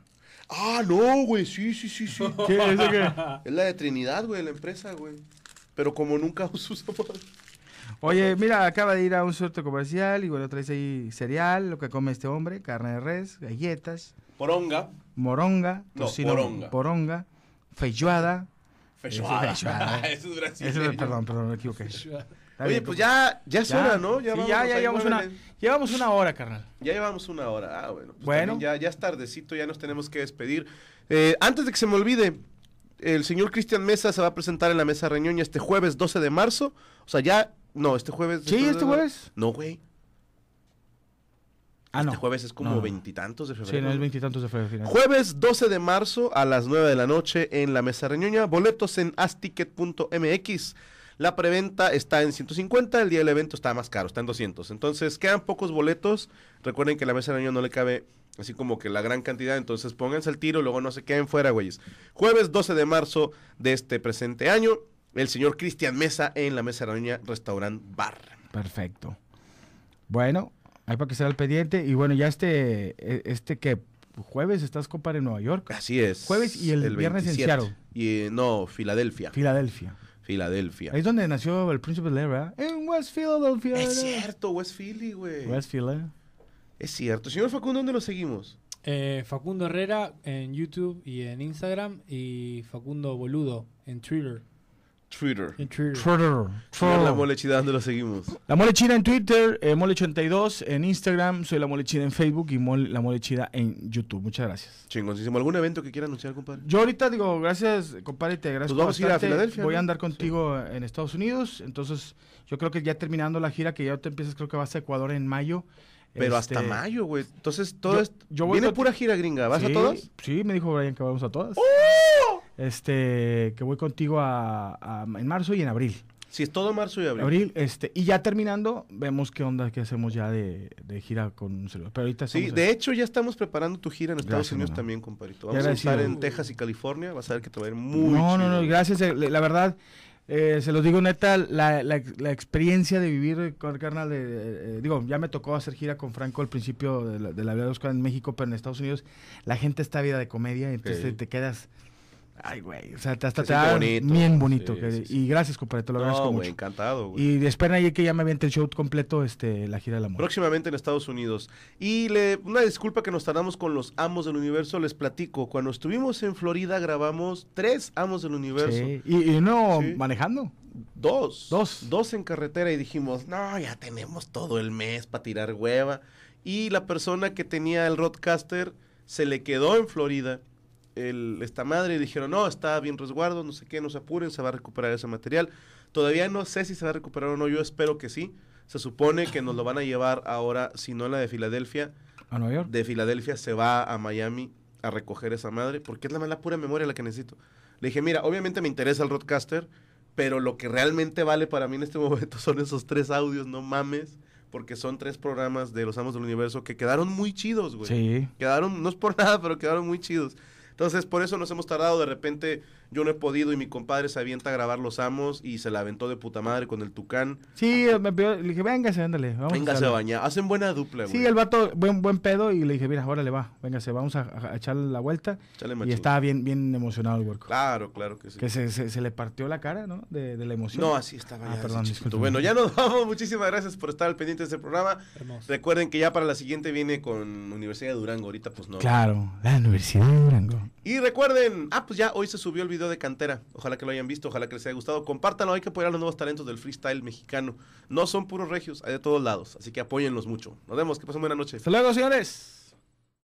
Ah, no, güey. Sí, sí, sí, sí. [laughs] ¿Qué? ¿Eso Es la de Trinidad, güey, la empresa, güey. Pero como nunca [laughs] uso zapatos. Oye, mira, acaba de ir a un suerte comercial y bueno, traes ahí cereal, lo que come este hombre, carne de res, galletas. Poronga. Moronga. No, poronga. Poronga. Feijoada. Feijoada. [laughs] Eso es Eso, perdón, perdón, me equivoqué. Oye, pues ya, ya es hora, ¿no? Ya, ya, ya llevamos, una, llevamos una hora, carnal. Ya llevamos una hora. Ah, bueno. Pues ya, ya es tardecito, ya nos tenemos que despedir. Eh, antes de que se me olvide, el señor Cristian Mesa se va a presentar en la mesa Reñoña este jueves 12 de marzo. O sea, ya no, este jueves. Sí, este, jueves. No, güey. Ah, este jueves es como veintitantos de febrero. Sí, no es veintitantos de febrero. Jueves 12 de marzo a las 9 de la noche en la mesa reñuña. Boletos en asticket.mx. La preventa está en 150, el día del evento está más caro, está en 200. Entonces quedan pocos boletos. Recuerden que la mesa reñuña no le cabe así como que la gran cantidad. Entonces pónganse el tiro, luego no se queden fuera, güeyes. Jueves 12 de marzo de este presente año el señor Cristian Mesa en la Mesa Araña Restaurant Bar. Perfecto. Bueno, hay para que sea el pendiente. Y bueno, ya este, e, este que jueves estás Copa en Nueva York. Así es. Jueves y el, viernes en Seattle. Y, eh, no, Filadelfia. Filadelfia. Filadelfia. Ahí es donde nació el príncipe de En West Philadelphia. Es cierto, West Philly, güey. West Philly. Es cierto. Señor Facundo, ¿dónde lo seguimos? Eh, Facundo Herrera en YouTube y en Instagram y Facundo Boludo en Twitter. Twitter. Twitter. La mole chida ¿dónde lo seguimos? La mole china en Twitter, eh, mole82 en Instagram, soy la mole Chida en Facebook y mole, la mole Chida en YouTube. Muchas gracias. Chingoncísimo. ¿Algún evento que quiera anunciar, compadre? Yo ahorita digo, gracias, compadre, te agradezco. Nos vamos a ir a Filadelfia. Voy a andar contigo en Estados Unidos, entonces yo creo que ya terminando la gira, que ya te empiezas, creo que vas a Ecuador en mayo. Pero hasta este, mayo, güey. Entonces, todo yo, es. pura gira gringa. ¿Vas a todas? Sí, me dijo Brian que vamos a todas. ¡Oh! este, que voy contigo a, en marzo y en abril. si es todo marzo y abril. Abril, este, y ya terminando, vemos qué onda que hacemos ya de, de gira con Pero ahorita Sí, de hecho ya estamos preparando tu gira en Estados Unidos también, compadrito. Vamos a estar en Texas y California, vas a ver que te va a ir muy No, no, no, gracias, eh, la verdad... Eh, se los digo neta, la, la, experiencia de vivir con el carnal, de, digo, ya me tocó hacer gira con Franco al principio de la, de la vida de Oscar en México, pero en Estados Unidos la gente está vida de comedia, entonces te quedas, Ay, güey, o sea, te bien bonito. Y gracias, compadre, te lo agradezco mucho. encantado, güey. Y esperen ahí que ya me aviente el show completo, este, la gira del amor. Próximamente en Estados Unidos. Y una disculpa que nos tardamos con los Amos del Universo, les platico. Cuando estuvimos en Florida grabamos tres Amos del Universo. ¿Y, y no manejando? Dos. Dos. Dos en carretera y dijimos, no, ya tenemos todo el mes para tirar hueva. Y la persona que tenía el roadcaster se le quedó en Florida el, esta madre y dijeron, no, está bien resguardo, no sé qué, no se apuren, se va a recuperar ese material. Todavía no sé si se va a recuperar o no, yo espero que sí. Se supone que nos lo van a llevar ahora, si no la de Filadelfia. ¿A Nueva York? De Filadelfia se va a Miami a recoger esa madre, porque es la, la pura memoria la que necesito. Le dije, mira, obviamente me interesa el Roadcaster pero lo que realmente vale para mí en este [laughs] momento son esos tres audios, no mames porque son tres programas de Los Amos del Universo que quedaron muy chidos, güey. Sí. Quedaron, no es por nada, pero quedaron muy chidos. Entonces, por eso nos hemos tardado de repente yo no he podido y mi compadre se avienta a grabar Los Amos y se la aventó de puta madre con el Tucán. Sí, me pidió, le dije, véngase, ándale. Vamos véngase a, bañar. Hacen buena dupla, güey. Sí, el vato, buen, buen pedo y le dije, mira, ahora le va, véngase, vamos a, echar la vuelta. y estaba bien, bien emocionado el huerco. Claro, claro que sí. Que se, le partió la cara, ¿no? De, la emoción. No, así estaba. Ah, perdón, Bueno, ya nos [laughs] vamos. Muchísimas gracias por estar al pendiente de este programa. Hermoso. Recuerden que ya para la siguiente viene con Universidad de Durango. Ahorita, pues no. Claro, la Universidad de Durango. Y recuerden, ah, pues ya hoy se subió el video de cantera. Ojalá que lo hayan visto, ojalá que les haya gustado. Compártanlo, hay que apoyar a los nuevos talentos del freestyle mexicano. No son puros regios, hay de todos lados. Así que apóyenlos mucho. Nos vemos, que pasen buena noche. Saludos, señores.